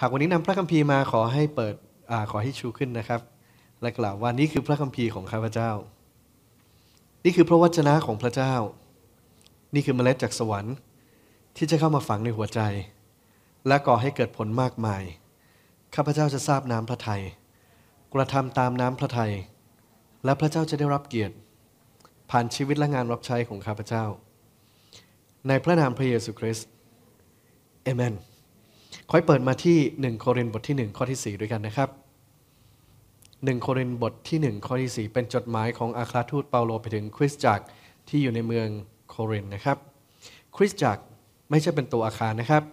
หากวันนี้นำพระคัมภีร์มาขอให้เปิดอขอให้ชูขึ้นนะครับและกล่าวว่านี่คือพระคัมภีร์ของข้าพเจ้า นี่คือพระวจนะของพระเจ้า นี่คือเมล็ดจากสวรรค์ ที่จะเข้ามาฝังในหัวใจ และก่อให้เกิดผลมากมายข้าพเจ้าจะทราบน้ำพระทยัยกระทำตามน้ำพระทยัยและพระเจ้าจะได้รับเกียรติ ผ่านชีวิตและงานรับใช้ของข้าพเจ้า ในพระนามพระเยซูคริสต์เอเมนขอให้เปิดมาที่1โครินธ์บทที่1ข้อที่4 ด้วยกันนะครับ1โครินธ์บทที่1ข้อที่ 4 เป็นจดหมายของอาคาทูตเปาโลไปถึงคริสตจักรที่อยู่ในเมืองโครินธ์นะครับคริสตจักรไม่ใช่เป็นตัวอาคารนะครับ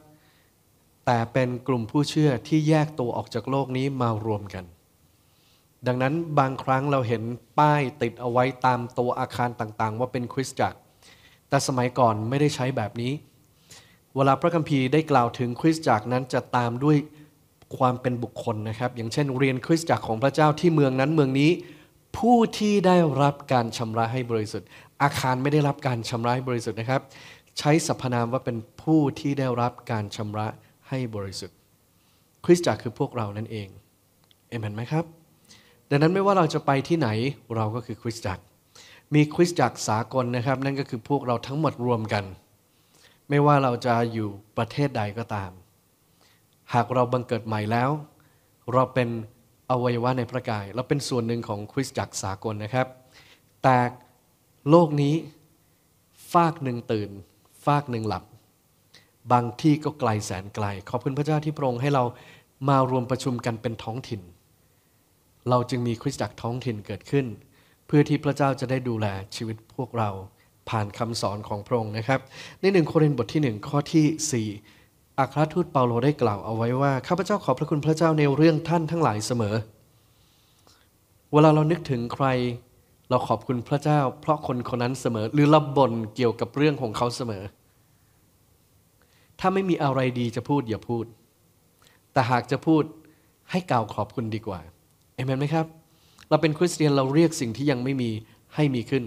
แต่เป็นกลุ่มผู้เชื่อที่แยกตัวออกจากโลกนี้มารวมกัน ดังนั้นบางครั้งเราเห็นป้ายติดเอาไว้ตามตัวอาคารต่างๆ ว่าเป็นคริสตจักรแต่สมัยก่อนไม่ได้ใช้แบบนี้เวลาพระคัมภีร์ได้กล่าวถึงคริสตจักรนั้นจะตามด้วยความเป็นบุคคลนะครับอย่างเช่น เรียนคริสตจักรของพระเจ้าที่เมืองนั้นเมืองนี้ ผู้ที่ได้รับการชำระให้บริสุทธิ์ อาคารไม่ได้รับการชำระให้บริสุทธิ์นะครับ ใช้สรรพนามว่าเป็นผู้ที่ได้รับการชำระให้บริสุทธิ์คริสตจักรคือพวกเรานั่นเองเอเมนไหมครับดังนั้นไม่ว่าเราจะไปที่ไหนเราก็คือคริสตจักรมีคริสตจักรสากลนะครับ นั่นก็คือพวกเราทั้งหมดรวมกันไม่ว่าเราจะอยู่ประเทศใดก็ตาม หากเราบังเกิดใหม่แล้ว เราเป็นอวัยวะในพระกายเราเป็นส่วนหนึ่งของคริสตจักรสากลนะครับ แต่โลกนี้ ฟากหนึ่งตื่น ฟากหนึ่งหลับ บางที่ก็ไกลแสนไกลขอบคุณพระเจ้าที่ปรองให้เรามารวมประชุมกันเป็นท้องถิ่น เราจึงมีคริสตจักรท้องถิ่นเกิดขึ้น เพื่อที่พระเจ้าจะได้ดูแลชีวิตพวกเราผ่านคำสอนของพระองค์นะครับ ในหนึ่งโครินธ์บทที่ 1 ข้อที่ 4 อัครทูตเปาโลได้กล่าวเอาไว้ว่า ข้าพเจ้าขอบพระคุณพระเจ้าในเรื่องท่านทั้งหลายเสมอ เวลาเรานึกถึงใคร เราขอบคุณพระเจ้า เพราะคนคนนั้นเสมอ หรือราบ่นเกี่ยวกับเรื่องของเขาเสมอ ถ้าไม่มีอะไรดีจะพูด อย่าพูด แต่หากจะพูดให้กล่าวขอบคุณดีกว่าเอเมนไหมครับเราเป็นคริสเตียนเราเรียกสิ่งที่ยังไม่มีให้มีขึ้น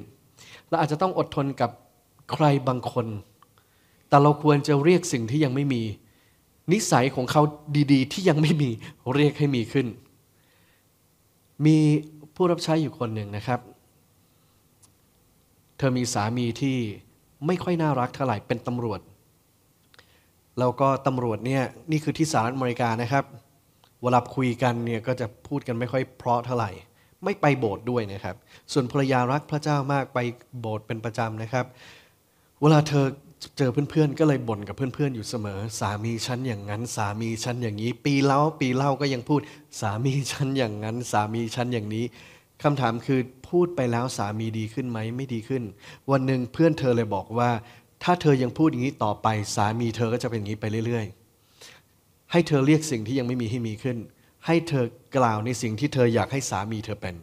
เราอาจจะต้องอดทนกับใครบางคน แต่เราควรจะเรียกสิ่งที่ยังไม่มี นิสัยของเขาดีๆ ที่ยังไม่มีเรียกให้มีขึ้น มีผู้รับใช้อยู่คนหนึ่งนะครับ เธอมีสามีที่ไม่ค่อยน่ารักเท่าไหร่เป็นตำรวจ แล้วก็ตำรวจเนี่ยนี่คือที่สหรัฐอเมริกานะครับเวลาคุยกันเนี่ยก็จะพูดกันไม่ค่อยเพราะเท่าไหร่ไม่ไปโบสถ์ด้วยนะครับ ส่วนภรรยารักพระเจ้ามากไปโบสถ์เป็นประจำนะครับ เวลาเธอเจอเพื่อนๆ ก็เลยบ่นกับเพื่อนๆอยู่เสมอสามีฉันอย่างนั้นสามีฉันอย่างนี้ ปีเล่าปีเล่าก็ยังพูดสามีฉันอย่างนั้นสามีฉันอย่างนี้คำถามคือพูดไปแล้วสามีดีขึ้นไหมไม่ดีขึ้น วันหนึ่งเพื่อนเธอเลยบอกว่า ถ้าเธอยังพูดอย่างนี้ต่อไปสามีเธอก็จะเป็นอย่างนี้ไปเรื่อย ๆ ให้เธอเรียกสิ่งที่ยังไม่มีให้มีขึ้น ให้เธอกล่าวในสิ่งที่เธออยากให้สามีเธอเป็น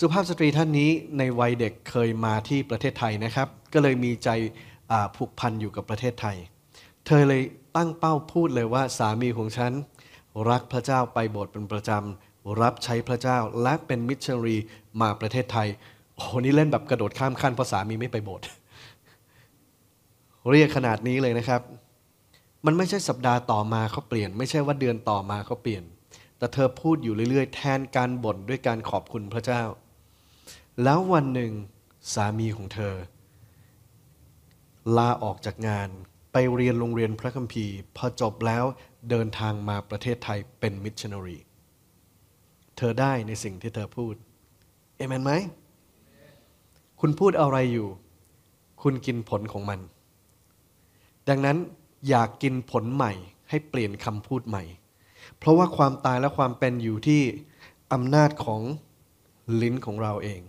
สุภาพสตรีท่านนี้ในวัยเด็กเคยมาที่ประเทศไทยนะครับ ก็เลยมีใจผูกพันอยู่กับประเทศไทย เธอเลยตั้งเป้าพูดเลยว่าสามีของฉันรักพระเจ้าไปโบสถ์เป็นประจำรับใช้พระเจ้าและเป็นมิชชันนารีมาประเทศไทย โอ้โหนี่เล่นแบบกระโดดข้ามขั้นเพราะสามีไม่ไปโบสถ์เรียกขนาดนี้เลยนะครับมันไม่ใช่สัปดาห์ต่อมาเขาเปลี่ยน ไม่ใช่ว่าเดือนต่อมาเขาเปลี่ยน แต่เธอพูดอยู่เรื่อย ๆ แทนการบ่น ด้วยการขอบคุณพระเจ้า แล้ววันหนึ่งสามีของเธอ ลาออกจากงานไปเรียนโรงเรียนพระคัมภีร์พอจบแล้วเดินทางมาประเทศไทยเป็นมิชชันนารีเธอได้ในสิ่งที่เธอพูดเอเมนไหมคุณพูดอะไรอยู่ คุณกินผลของมัน ดังนั้นอยากกินผลใหม่ให้เปลี่ยนคำพูดใหม่ เพราะว่าความตายและความเป็นอยู่ที่อำนาจของลิ้นของเราเอง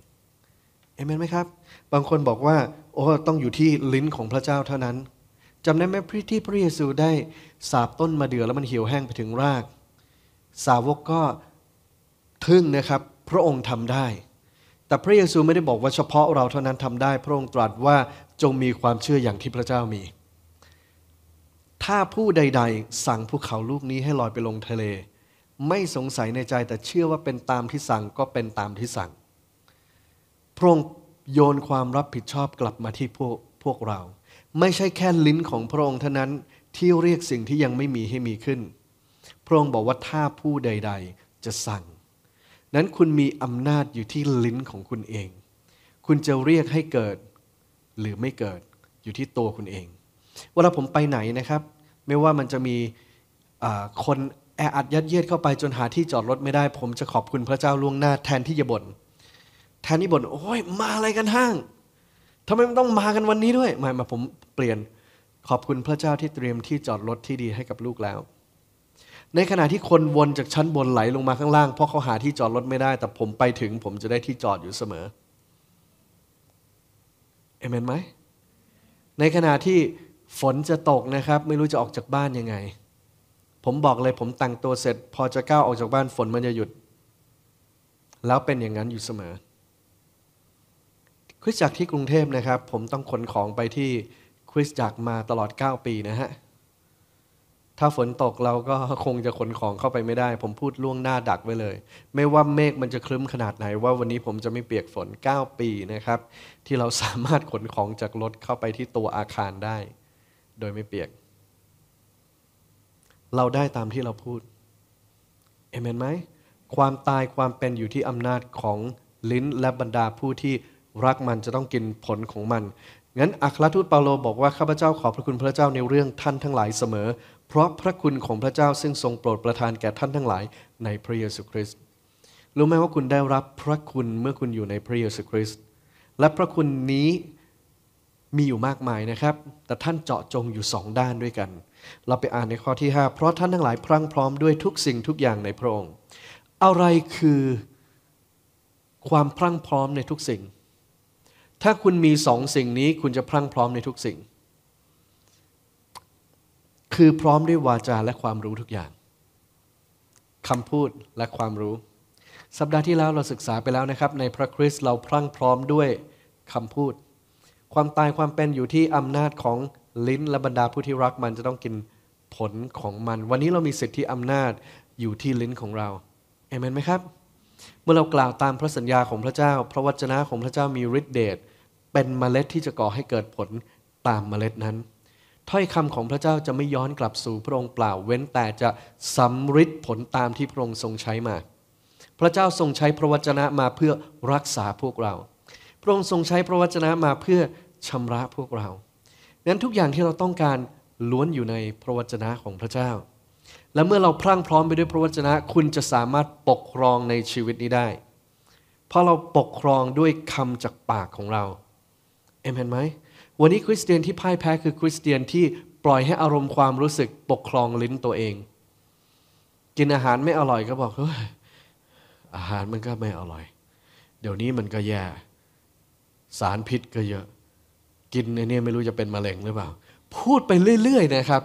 เอเมนไหมครับ บางคนบอกว่า โอ้ต้องอยู่ที่ลิ้นของพระเจ้าเท่านั้น จำได้ไหมพระที่พระเยซูได้สาบต้นมาเดือแล้วมันเหี่ยวแห้งไปถึงราก สาวกก็ทึ่งนะครับพระองค์ทำได้ แต่พระเยซูไม่ได้บอกว่าเฉพาะเราเท่านั้นทำได้ พระองค์ตรัสว่าจงมีความเชื่ออย่างที่พระเจ้ามีถ้าผู้ใดๆสั่งภูเขาลูกนี้ให้ลอยไปลงทะเล ไม่สงสัยในใจแต่เชื่อว่าเป็นตามที่สั่งก็เป็นตามที่สั่งพระองค์โยนความรับผิดชอบกลับมาที่พวกพวกเรา ไม่ใช่แค่ลิ้นของพระองค์เท่านั้นที่เรียกสิ่งที่ยังไม่มีให้มีขึ้น พระองค์บอกว่าถ้าผู้ใดๆจะสั่ง นั้นคุณมีอำนาจอยู่ที่ลิ้นของคุณเอง คุณจะเรียกให้เกิด หรือไม่เกิดอยู่ที่ตัวคุณเองเวลาผมไปไหนนะครับ ไม่ว่ามันจะมีคนแออัดยัดเยียดเข้าไปจนหาที่จอดรถไม่ได้ ผมจะขอบคุณพระเจ้าล่วงหน้า แทนที่จะบน่นแทนที่บน่นโอ้ยมาอะไรกันห้างทำไมมันต้องมากันวันนี้ด้วยมามาผมเปลี่ยนขอบคุณพระเจ้าที่เตรียมที่จอดรถที่ดีให้กับลูกแล้ว ในขณะที่คนวนจากชั้นบนไหลลงมาข้างล่างเพราะเขาหาที่จอดรถไม่ได้ แต่ผมไปถึงผมจะได้ที่จอดอยู่เสมอเอเมนไหมในขณะที่ฝนจะตกนะครับ ไม่รู้จะออกจากบ้านยังไง ผมบอกเลยผมแต่งตัวเสร็จ พอจะก้าวออกจากบ้านฝนมันจะหยุด แล้วเป็นอย่างนั้นอยู่เสมอคริสจักรที่กรุงเทพนะครับผมต้องขนของไปที่คริสจักรมาตลอด 9 ปีนะฮะถ้าฝนตกเราก็คงจะขนของเข้าไปไม่ได้ ผมพูดล่วงหน้าดักไว้เลย ไม่ว่าเมฆมันจะคลึ้มขนาดไหน ว่าวันนี้ผมจะไม่เปียกฝน 9 ปีนะครับ ที่เราสามารถขนของจากรถเข้าไปที่ตัวอาคารได้โดยไม่เปียก เราได้ตามที่เราพูด เอเมนไหม ความตายความเป็นอยู่ที่อำนาจของลิ้นและบรรดาผู้ที่รักมันจะต้องกินผลของมัน งั้นอัครทูตเปาโลบอกว่าข้าพเจ้าขอบพระคุณพระเจ้าในเรื่องท่านทั้งหลายเสมอ เพราะพระคุณของพระเจ้าซึ่งทรงโปรดประทานแก่ท่านทั้งหลาย ในพระเยซูคริสต์ รู้ไหมว่าคุณได้รับพระคุณเมื่อคุณอยู่ในพระเยซูคริสต์ และพระคุณนี้มีอยู่มากมายนะครับ แต่ท่านเจาะจงอยู่สองด้านด้วยกัน เราไปอ่านในข้อที่ 5 เพราะท่านทั้งหลายพรั่งพร้อมด้วยทุกสิ่งทุกอย่างในพระองค์ อะไรคือความพรั่งพร้อมในทุกสิ่ง ถ้าคุณมีสองสิ่งนี้คุณจะพรั่งพร้อมในทุกสิ่ง คือพร้อมด้วยวาจาและความรู้ทุกอย่าง คำพูดและความรู้ สัปดาห์ที่แล้วเราศึกษาไปแล้วนะครับ ในพระคริสต์เราพรั่งพร้อมด้วยคำพูดความตายความเป็นอยู่ที่อำนาจของลิ้นและบรรดาผู้ที่รักมันจะต้องกินผลของมัน วันนี้เรามีสิทธิอำนาจอยู่ที่ลิ้นของเราเอเมนไหมครับ เมื่อเรากล่าวตามพระสัญญาของพระเจ้า พระวจนะของพระเจ้ามีฤทธิเดชเป็นเมล็ดที่จะก่อให้เกิดผลตามเมล็ดนั้น ถ้อยคำของพระเจ้าจะไม่ย้อนกลับสู่พระองค์เปล่า เว้นแต่จะสำฤทธิ์ผลตามที่พระองค์ทรงใช้มา พระเจ้าทรงใช้พระวจนะมาเพื่อรักษาพวกเราพระองค์ทรงใช้พระวจนะมาเพื่อชำระพวกเรานั้น ทุกอย่างที่เราต้องการล้วนอยู่ในพระวจนะของพระเจ้า และเมื่อเราพรั่งพร้อมไปด้วยพระวจนะคุณจะสามารถปกครองในชีวิตนี้ได้ เพราะเราปกครองด้วยคำจากปากของเรา เอเมนไหมวันนี้คริสเตียนที่พ่ายแพ้คือคริสเตียนที่ปล่อยให้อารมณ์ความรู้สึกปกครองลิ้นตัวเอง กินอาหารไม่อร่อยก็บอกเฮ้ยอาหารมันก็ไม่อร่อย เดี๋ยวนี้มันก็แย่สารพิษก็เยอะ กินในนี้ไม่รู้จะเป็นมะเร็งหรือเปล่า พูดไปเรื่อย ๆ นะครับ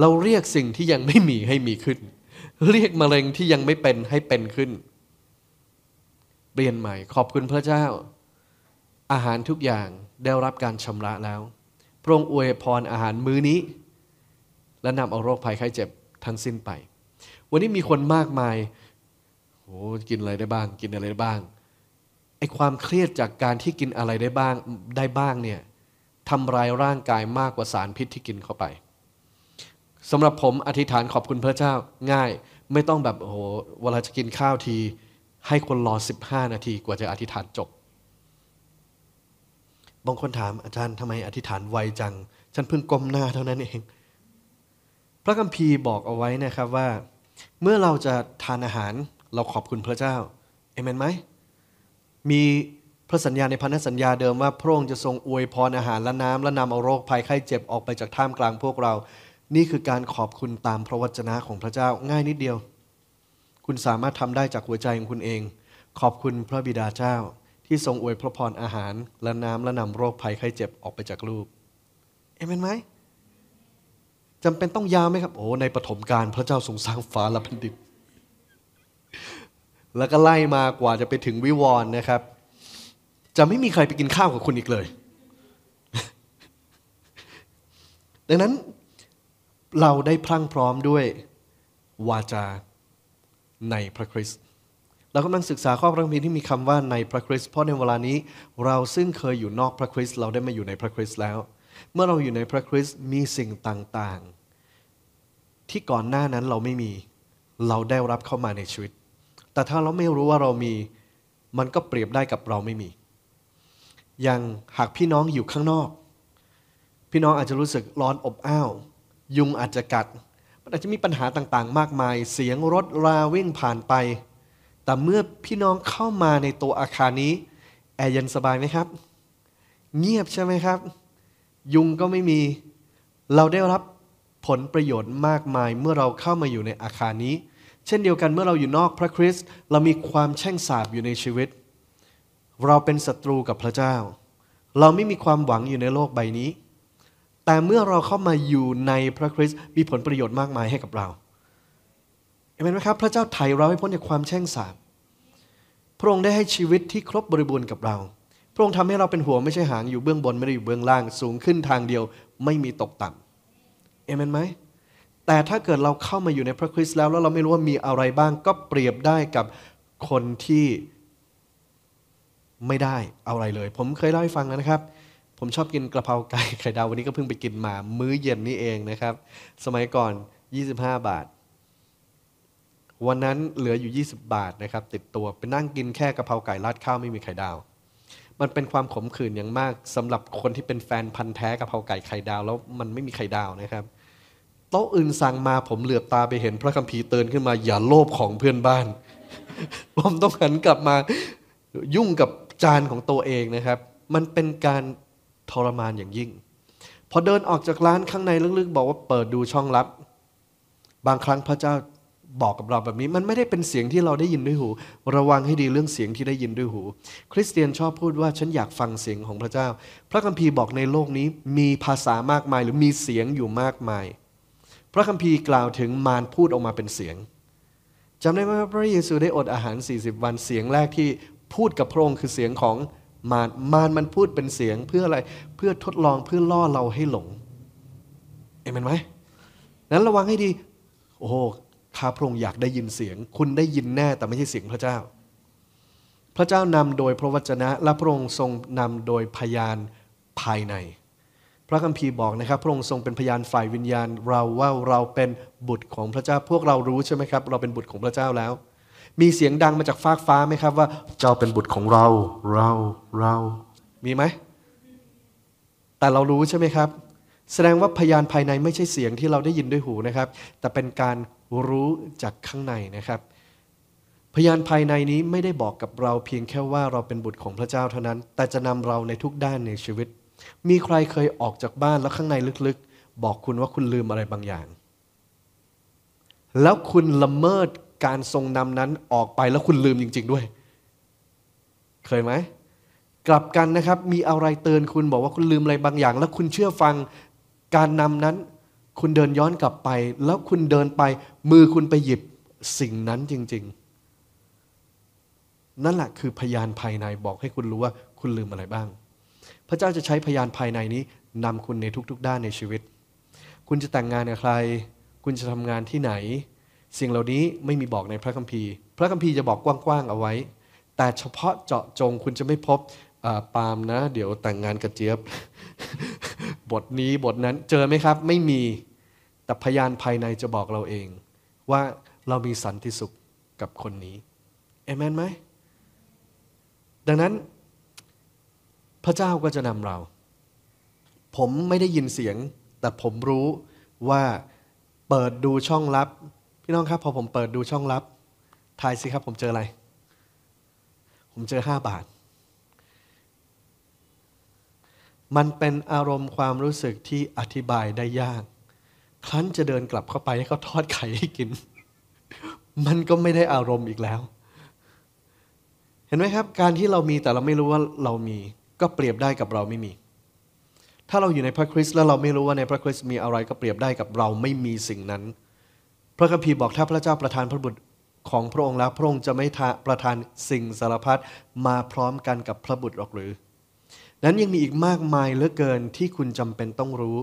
เราเรียกสิ่งที่ยังไม่มีให้มีขึ้น เรียกมะเร็งที่ยังไม่เป็นให้เป็นขึ้น เปลี่ยนใหม่ ขอบคุณพระเจ้า อาหารทุกอย่างได้รับการชำระแล้วพระองค์อวยพรอาหารมื้อนี้ และนำเอาโรคภัยไข้เจ็บทั้งสิ้นไป วันนี้มีคนมากมายโอ้กินอะไรได้บ้าง กินอะไรได้บ้างไอความเครียดจากการที่กินอะไรได้บ้างได้บ้างเนี่ย ทำลายร่างกายมากกว่าสารพิษที่กินเข้าไป สำหรับผมอธิษฐานขอบคุณพระเจ้า ง่ายไม่ต้องแบบ โอ้โหเวลาจะกินข้าวทีให้คนรอ 15 นาทีกว่าจะอธิษฐานจบบางคนถามอาจารย์ทำไมอธิษฐานไวจัง ฉันเพิ่งกลมหน้าเท่านั้นเอง พระคัมภีร์บอกเอาไว้นะครับว่า เมื่อเราจะทานอาหารเราขอบคุณพระเจ้าเอเมนไหมมีพระสัญญาในพันธสัญญาเดิมว่าพระองค์จะทรงอวยพรอาหารและน้ำและนำเอาโรคภัยไข้เจ็บออกไปจากท่ามกลางพวกเรา นี่คือการขอบคุณตามพระวจนะของพระเจ้าง่ายนิดเดียว คุณสามารถทำได้จากหัวใจของคุณเอง ขอบคุณพระบิดาเจ้า ที่ทรงอวยพระพรอาหารและน้ำและนำโรคภัยไข้เจ็บออกไปจากลูก เอเมนไหมจำเป็นต้องยาวไหมครับ โอ้ ในปฐมกาลพระเจ้าทรงสร้างฟ้าและแผ่นดินแล้วก็ไล่มากว่าจะไปถึงวิวรณ์นะครับ จะไม่มีใครไปกินข้าวกับคุณอีกเลย ดังนั้นเราได้พรั่งพร้อมด้วยวาจา ในพระคริสต์เรากำลังศึกษาข้อพระคัมภีร์ที่มีคำว่าในพระคริสต์เพราะในเวลานี้ เราซึ่งเคยอยู่นอกพระคริสต์เราได้มาอยู่ในพระคริสต์แล้ว เมื่อเราอยู่ในพระคริสต์มีสิ่งต่าง ๆ ที่ก่อนหน้านั้นเราไม่มีเราได้รับเข้ามาในชีวิตแต่ถ้าเราไม่รู้ว่าเรามีมันก็เปรียบได้กับเราไม่มีอย่างหากพี่น้องอยู่ข้างนอก พี่น้องอาจจะรู้สึกร้อนอบอ้าวยุงอาจจะกัด มันอาจจะมีปัญหาต่าง ๆ มากมาย เสียงรถราวิ่งผ่านไป แต่เมื่อพี่น้องเข้ามาในตัวอาคารนี้แอร์เย็นสบายไหมครับ เงียบใช่ไหมครับ ยุงก็ไม่มีเราได้รับผลประโยชน์มากมายเมื่อเราเข้ามาอยู่ในอาคารนี้เช่นเดียวกันเมื่อเราอยู่นอกพระคริสต์เรามีความแช่งสาบอยู่ในชีวิต เราเป็นศัตรูกับพระเจ้า เราไม่มีความหวังอยู่ในโลกใบนี้ แต่เมื่อเราเข้ามาอยู่ในพระคริสต์มีผลประโยชน์มากมายให้กับเราเห็นไหมครับพระเจ้าไถ่เราให้พ้นจากความแช่งสาบพระองค์ได้ให้ชีวิตที่ครบบริบูรณ์กับเรา พระองค์ทำให้เราเป็นหัวไม่ใช่หางอยู่เบื้องบนไม่ได้อยู่เบื้องล่างสูงขึ้นทางเดียว ไม่มีตกต่ำเอเมนไหมแต่ถ้าเกิดเราเข้ามาอยู่ในพระคริสต์แล้ว แล้วเราไม่รู้ว่ามีอะไรบ้างก็เปรียบได้กับคนที่ไม่ได้อะไรเลย ผมเคยเล่าให้ฟังนะครับ ผมชอบกินกระเพราไก่ไข่ดาววันนี้ก็เพิ่งไปกินมา มื้อเย็นนี้เองนะครับ สมัยก่อน 25 บาท วันนั้นเหลืออยู่ 20 บาทนะครับ ติดตัวไปนั่งกินแค่กระเพราไก่ราดข้าวไม่มีไข่ดาว มันเป็นความขมขื่นอย่างมาก สำหรับคนที่เป็นแฟนพันธ์แท้กระเพราไก่ไข่ดาวแล้วมันไม่มีไข่ดาวนะครับโต๊ะอื่นสั่งมาผมเหลือบตาไปเห็นพระคัมภีร์เตือนขึ้นมาอย่าโลภของเพื่อนบ้าน ผมต้องหันกลับมายุ่งกับจานของตัวเองนะครับ มันเป็นการทรมานอย่างยิ่ง พอเดินออกจากร้านข้างใน ลึกๆ บอกว่าเปิดดูช่องลับ บางครั้งพระเจ้าบอกกับเราแบบนี้มันไม่ได้เป็นเสียงที่เราได้ยินด้วยหู ระวังให้ดีเรื่องเสียงที่ได้ยินด้วยหู คริสเตียนชอบพูดว่าฉันอยากฟังเสียงของพระเจ้า พระคัมภีร์บอกในโลกนี้มีภาษามากมาย หรือมีเสียงอยู่มากมายพระคัมภีร์กล่าวถึงมารพูดออกมาเป็นเสียง จำได้ไหมว่าพระเยซูได้อดอาหาร 40วันเสียงแรกที่พูดกับพระองค์คือเสียงของมารมารมันพูดเป็นเสียง เพื่ออะไรเพื่อทดลองเพื่อล่อเราให้หลงเอเมนไหมนั้นระวังให้ดี โอ้ข้าพระองค์อยากได้ยินเสียง คุณได้ยินแน่แต่ไม่ใช่เสียงพระเจ้า พระเจ้านำโดยพระวจนะและพระองค์ทรงนำโดยพยานภายในพระคัมภีร์บอกนะครับพระองค์ทรงเป็นพยานฝ่ายวิญญาณเราว่าเราเป็นบุตรของพระเจ้าพวกเรารู้ใช่ไหมครับเราเป็นบุตรของพระเจ้าแล้ว มีเสียงดังมาจากฟากฟ้าไหมครับว่า เจ้าเป็นบุตรของเราเราเรามีไหมแต่เรารู้ใช่ไหมครับ แสดงว่าพยานภายในไม่ใช่เสียงที่เราได้ยินด้วยหูนะครับ แต่เป็นการรู้จากข้างในนะครับ พยานภายในนี้ไม่ได้บอกกับเราเพียงแค่ว่าเราเป็นบุตรของพระเจ้าเท่านั้น แต่จะนำเราในทุกด้านในชีวิตมีใครเคยออกจากบ้านแล้วข้างในลึกๆ บอกคุณว่าคุณลืมอะไรบางอย่าง แล้วคุณละเมิดการทรงนำนั้นออกไปแล้วคุณลืมจริงๆด้วย เคยไหมกลับกันนะครับมีอะไรเตือนคุณบอกว่าคุณลืมอะไรบางอย่าง แล้วคุณเชื่อฟังการนำนั้น คุณเดินย้อนกลับไป แล้วคุณเดินไป มือคุณไปหยิบสิ่งนั้นจริงๆ นั่นแหละคือพยานภายในบอกให้คุณรู้ว่า คุณลืมอะไรบ้างพระเจ้าจะใช้พยานภายในนี้นำคุณในทุกๆด้านในชีวิต คุณจะแต่งงานกับใคร คุณจะทำงานที่ไหน สิ่งเหล่านี้ไม่มีบอกในพระคัมภีร์ พระคัมภีร์จะบอกกว้างๆเอาไว้ แต่เฉพาะเจาะจงคุณจะไม่พบปาล์มนะ เดี๋ยวแต่งงานกับเจี๊ยบ บทนี้บทนั้น เจอไหมครับ ไม่มี แต่พยานภายในจะบอกเราเอง ว่าเรามีสันติสุขกับคนนี้เอเมนไหม ดังนั้นพระเจ้าก็จะนำเรา ผมไม่ได้ยินเสียง แต่ผมรู้ว่าเปิดดูช่องลับ พี่น้องครับ พอผมเปิดดูช่องลับ ทายสิครับ ผมเจออะไร ผมเจอห้าบาท มันเป็นอารมณ์ความรู้สึกที่อธิบายได้ยาก ครั้นจะเดินกลับเข้าไปให้เขาทอดไข่ให้กิน มันก็ไม่ได้อารมณ์อีกแล้ว เห็นไหมครับ การที่เรามีแต่เราไม่รู้ว่าเรามีก็เปรียบได้กับเราไม่มี ถ้าเราอยู่ในพระคริสต์แล้วเราไม่รู้ว่าในพระคริสต์มีอะไรก็เปรียบได้กับเราไม่มีสิ่งนั้น พระคัมภีร์บอกถ้าพระเจ้าประทานพระบุตรของพระองค์แล้ว พระองค์จะไม่ประทานสิ่งสารพัดมาพร้อมกันกับพระบุตรหรอกหรือ นั้นยังมีอีกมากมายเหลือเกินที่คุณจำเป็นต้องรู้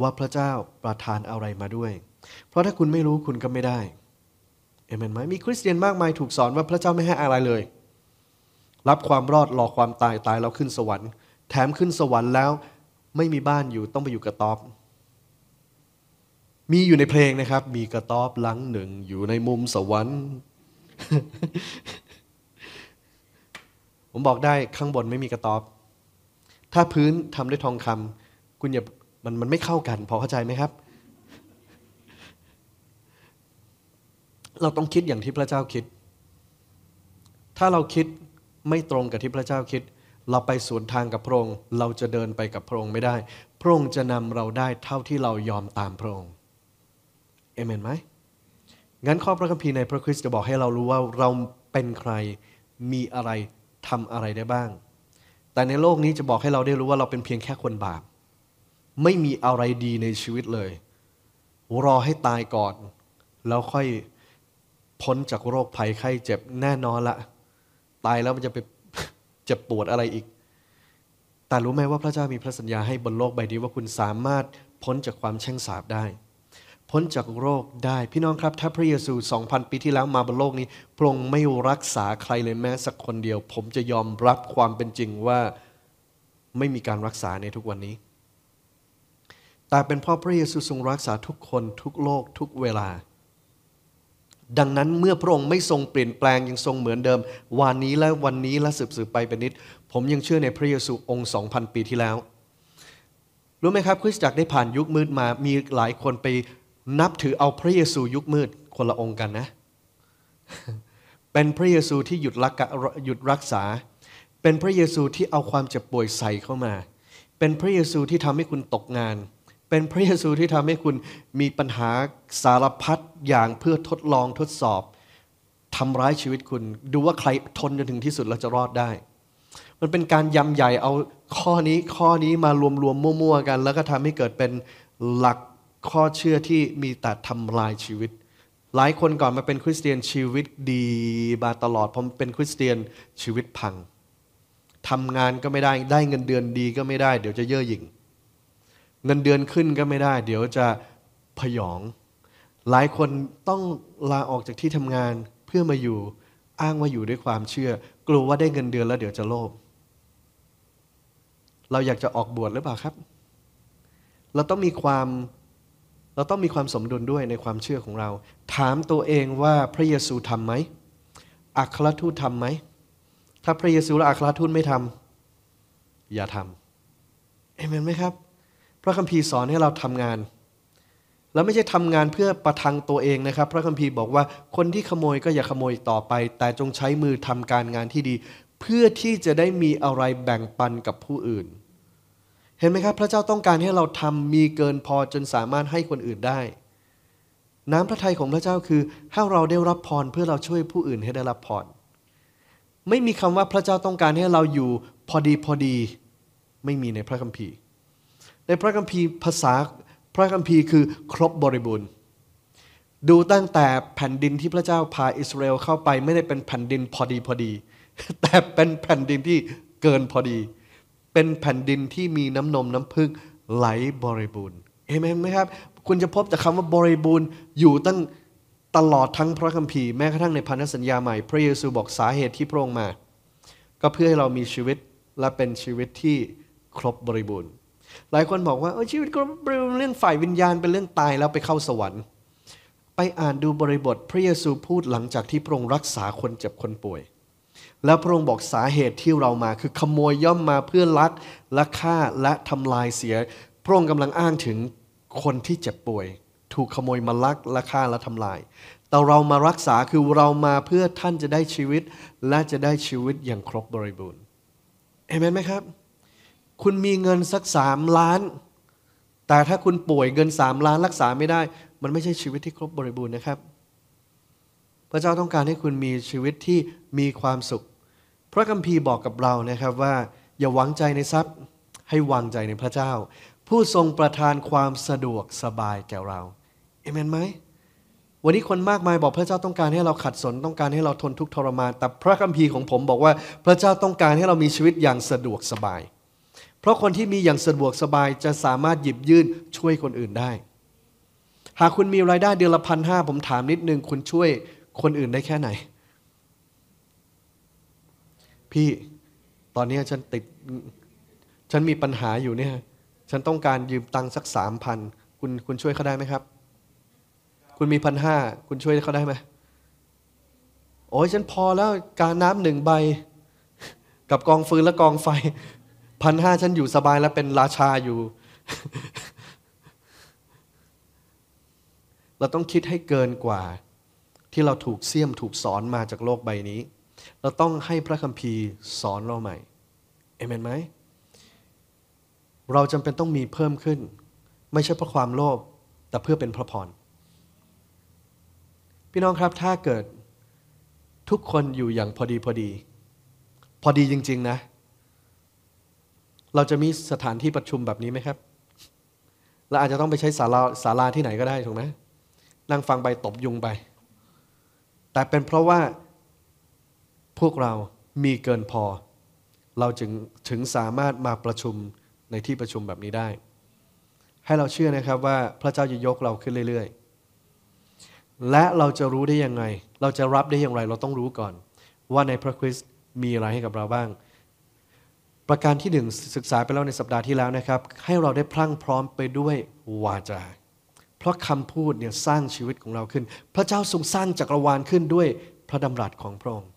ว่าพระเจ้าประทานอะไรมาด้วย เพราะถ้าคุณไม่รู้คุณก็ไม่ได้ เอเมนไหมมีคริสเตียนมากมายถูกสอนว่าพระเจ้าไม่ให้อะไรเลยรับความรอดรอความตายตายแล้วขึ้นสวรรค์ แถมขึ้นสวรรค์แล้ว ไม่มีบ้านอยู่ต้องไปอยู่กระต๊อบ มีอยู่ในเพลงนะครับ มีกระต๊อบหลังหนึ่งอยู่ในมุมสวรรค์ ผมบอกได้ข้างบนไม่มีกระต๊อบ ถ้าพื้นทำด้วยทองคำคุณอย่ามันมันไม่เข้ากันพอเข้าใจไหมครับ เราต้องคิดอย่างที่พระเจ้าคิด ถ้าเราคิดไม่ตรงกับที่พระเจ้าคิด เราไปสวนทางกับพระองค์ เราจะเดินไปกับพระองค์ไม่ได้ พระองค์จะนำเราได้เท่าที่เรายอมตามพระองค์ เอเมนไหมงั้นข้อพระคัมภีร์ในพระคริสต์จะบอกให้เรารู้ว่า เราเป็นใคร มีอะไร ทำอะไรได้บ้าง แต่ในโลกนี้จะบอกให้เราได้รู้ว่าเราเป็นเพียงแค่คนบาป ไม่มีอะไรดีในชีวิตเลย รอให้ตายก่อน แล้วค่อยพ้นจากโรคภัยไข้ เจ็บแน่นอนละตายแล้วมันจะไปเจ็บปวดอะไรอีก แต่รู้ไหมว่าพระเจ้ามีพระสัญญาให้บนโลกใบนี้ ว่าคุณสามารถพ้นจากความแช่งสาบได้ พ้นจากโรคได้ พี่น้องครับ ถ้าพระเยซู 2,000 ปีที่แล้วมาบนโลกนี้ พระองค์ไม่รักษาใครเลยแม้สักคนเดียว ผมจะยอมรับความเป็นจริงว่าไม่มีการรักษาในทุกวันนี้ แต่เป็นเพราะพระเยซูทรงรักษาทุกคนทุกโลก ทุกเวลาดังนั้นเมื่อพระองค์ไม่ทรงเปลี่ยนแปลงยังทรงเหมือนเดิม วันนี้และวันนี้และสืบสืบไปเป็นนิดผมยังเชื่อในพระเยซูองค์2,000ปีที่แล้ว รู้ไหมครับคริสตจักรได้ผ่านยุคมืดมามีหลายคนไปนับถือเอาพระเยซูยุคมืดคนละองค์กันนะ เป็นพระเยซูที่หยุดรักหยุดรักษา เป็นพระเยซูที่เอาความเจ็บป่วยใส่เข้ามา เป็นพระเยซูที่ทำให้คุณตกงานเป็นพระเยซูที่ทำให้คุณมีปัญหาสารพัดอย่างเพื่อทดลองทดสอบทำร้ายชีวิตคุณ ดูว่าใครทนจนถึงที่สุดเราจะรอดได้ มันเป็นการยำใหญ่เอาข้อนี้ข้อนี้มารวมรวมมั่วๆกัน แล้วก็ทำให้เกิดเป็นหลักข้อเชื่อที่มีแต่ทำลายชีวิต หลายคนก่อนมาเป็นคริสเตียนชีวิตดีมาตลอดพอเป็นคริสเตียนชีวิตพังทำงานก็ไม่ได้ได้เงินเดือนดีก็ไม่ได้เดี๋ยวจะเย่อหยิ่งเงินเดือนขึ้นก็ไม่ได้ เดี๋ยวจะพยอง หลายคนต้องลาออกจากที่ทำงาน เพื่อมาอยู่อ้างว่าอยู่ด้วยความเชื่อ กลัวว่าได้เงินเดือนแล้วเดี๋ยวจะโลภเราอยากจะออกบวชหรือเปล่าครับ เราต้องมีความเราต้องมีความสมดุลด้วยในความเชื่อของเรา ถามตัวเองว่าพระเยซูทำไหมอัครทูตทำไหมถ้าพระเยซูและอัครทูตไม่ทำอย่าทำเอเมนไหมครับพระคัมภีร์สอนให้เราทำงาน แล้วไม่ใช่ทำงานเพื่อประทังตัวเองนะครับ พระคัมภีร์บอกว่าคนที่ขโมยก็อย่าขโมยต่อไป แต่จงใช้มือทำการงานที่ดี เพื่อที่จะได้มีอะไรแบ่งปันกับผู้อื่น เห็นไหมครับพระเจ้าต้องการให้เราทำมีเกินพอจนสามารถให้คนอื่นได้ น้ำพระทัยของพระเจ้าคือให้เราได้รับพรเพื่อเราช่วยผู้อื่นให้ได้รับพรไม่มีคำว่าพระเจ้าต้องการให้เราอยู่พอดีพอดีไม่มีในพระคัมภีร์ในพระคัมภีร์ภาษาพระคัมภีร์คือครบบริบูรณ์ ดูตั้งแต่แผ่นดินที่พระเจ้าพาอิสราเอลเข้าไปไม่ได้เป็นแผ่นดินพอดีพอดี แต่เป็นแผ่นดินที่เกินพอดี เป็นแผ่นดินที่มีน้ำนมน้ำพึ่งไหลบริบูรณ์เอเมนไหมครับคุณจะพบแต่คำว่าบริบูรณ์อยู่ตั้งตลอดทั้งพระคัมภีร์แม้กระทั่งในพันธสัญญาใหม่พระเยซูบอกสาเหตุที่พระองค์มาก็เพื่อให้เรามีชีวิตและเป็นชีวิตที่ครบบริบูรณ์หลายคนบอกว่าชีวิตก็เป็นเรื่องฝ่ายวิญญาณเป็นเรื่องตายแล้วไปเข้าสวรรค์ ไปอ่านดูบริบทพระเยซูพูดหลังจากที่พระองค์รักษาคนเจ็บคนป่วย แล้วพระองค์บอกสาเหตุที่เรามาคือขโมยย่อมมาเพื่อลักและฆ่าและทำลายเสียพระองค์กำลังอ้างถึงคนที่เจ็บป่วย ถูกขโมยมาลักและฆ่าและทำลายแต่เรามารักษาคือเรามาเพื่อท่านจะได้ชีวิตและจะได้ชีวิตอย่างครบบริบูรณ์เอเมนไหมครับคุณมีเงินสักสามล้าน แต่ถ้าคุณป่วยเงินสามล้านรักษาไม่ได้ มันไม่ใช่ชีวิตที่ครบบริบูรณ์นะครับ พระเจ้าต้องการให้คุณมีชีวิตที่มีความสุข พระคัมภีร์บอกกับเรานะครับว่า อย่าหวังใจในทรัพย์ให้วางใจในพระเจ้า ผู้ทรงประทานความสะดวกสบายแก่เราเอเมนไหมวันนี้คนมากมายบอกพระเจ้าต้องการให้เราขัดสนต้องการให้เราทนทุกทรมานแต่พระคัมภีร์ของผมบอกว่า พระเจ้าต้องการให้เรามีชีวิตอย่างสะดวกสบายราะคนที่มีอย่างสะดวกสบาย จะสามารถหยิบยื่นช่วยคนอื่นได้ หากคุณมีรายได้เดือนละพันห้าผมถามนิดนึงคุณช่วยคนอื่นได้แค่ไหน พี่ตอนนี้ฉันติดฉันมีปัญหาอยู่เนี่ยฉันต้องการยืมตังค์สักสามพันคุณคุณช่วยเขาได้ไหมครับ คุณมีพันห้าคุณช่วยเขาได้ไหมโอ้ยฉันพอแล้วการน้ำหนึ่งใบ กับกองฟืนและกองไฟพันห้าฉันอยู่สบายแล้วเป็นราชาอยู่ เราต้องคิดให้เกินกว่า ที่เราถูกเสี่ยมถูกสอนมาจากโลกใบนี้ เราต้องให้พระคัมภีร์สอนเราใหม่เอเมนไหมเราจำเป็นต้องมีเพิ่มขึ้น ไม่ใช่เพราะความโลภแต่เพื่อเป็นพระพร พี่น้องครับถ้าเกิดทุกคนอยู่อย่างพอดีพอดี พอดีจริงๆนะเราจะมีสถานที่ประชุมแบบนี้ไหมครับ เราอาจจะต้องไปใช้ศาลาศาลาที่ไหนก็ได้ถูกไหมนั่งฟังไปตบยุงไป แต่เป็นเพราะว่าพวกเรามีเกินพอ เราจึง ถึงสามารถมาประชุมในที่ประชุมแบบนี้ได้ ให้เราเชื่อนะครับว่าพระเจ้าจะยกเราขึ้นเรื่อยๆ และเราจะรู้ได้ยังไง เราจะรับได้อย่างไร เราต้องรู้ก่อน ว่าในพระคริสต์มีอะไรให้กับเราบ้างประการที่หนึ่งศึกษาไปแล้วในสัปดาห์ที่แล้วนะครับ ให้เราได้พรั่งพร้อมไปด้วยวาจาเพราะคำพูดเนี่ยสร้างชีวิตของเราขึ้น พระเจ้าทรงสร้างจักรวาลขึ้นด้วยพระดำรัสของพระองค์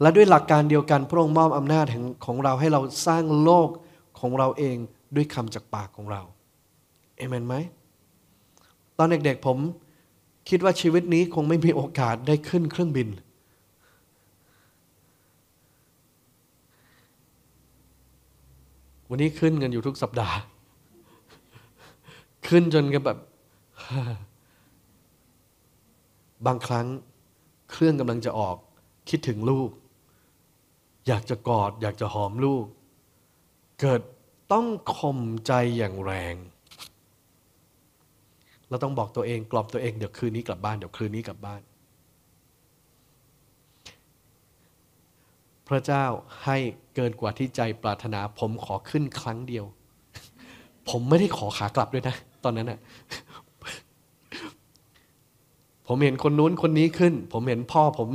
และด้วยหลักการเดียวกันพระองค์มอบอำนาจของเราให้เราสร้างโลกของเราเองด้วยคำจากปากของเราเอเมนไหมตอนเด็กๆผมคิดว่าชีวิตนี้คงไม่มีโอกาสได้ขึ้นเครื่องบินวันนี้ขึ้นกันอยู่ทุกสัปดาห์ ขึ้นจนกันแบบ บางครั้งเครื่องกำลังจะออกคิดถึงลูก อยากจะกอด อยากจะหอมลูก เกิดต้องข่มใจอย่างแรงเราต้องบอกตัวเอง กลอบตัวเอง เดี๋ยวคืนนี้กลับบ้านเดี๋ยวคืนนี้กลับบ้านพระเจ้าให้เกินกว่าที่ใจปรารถนา ผมขอขึ้นครั้งเดียว ผมไม่ได้ขอขากลับด้วยนะตอนนั้นนะผมเห็นคนนู้นคนนี้ขึ้น ผมเห็นพ่อผม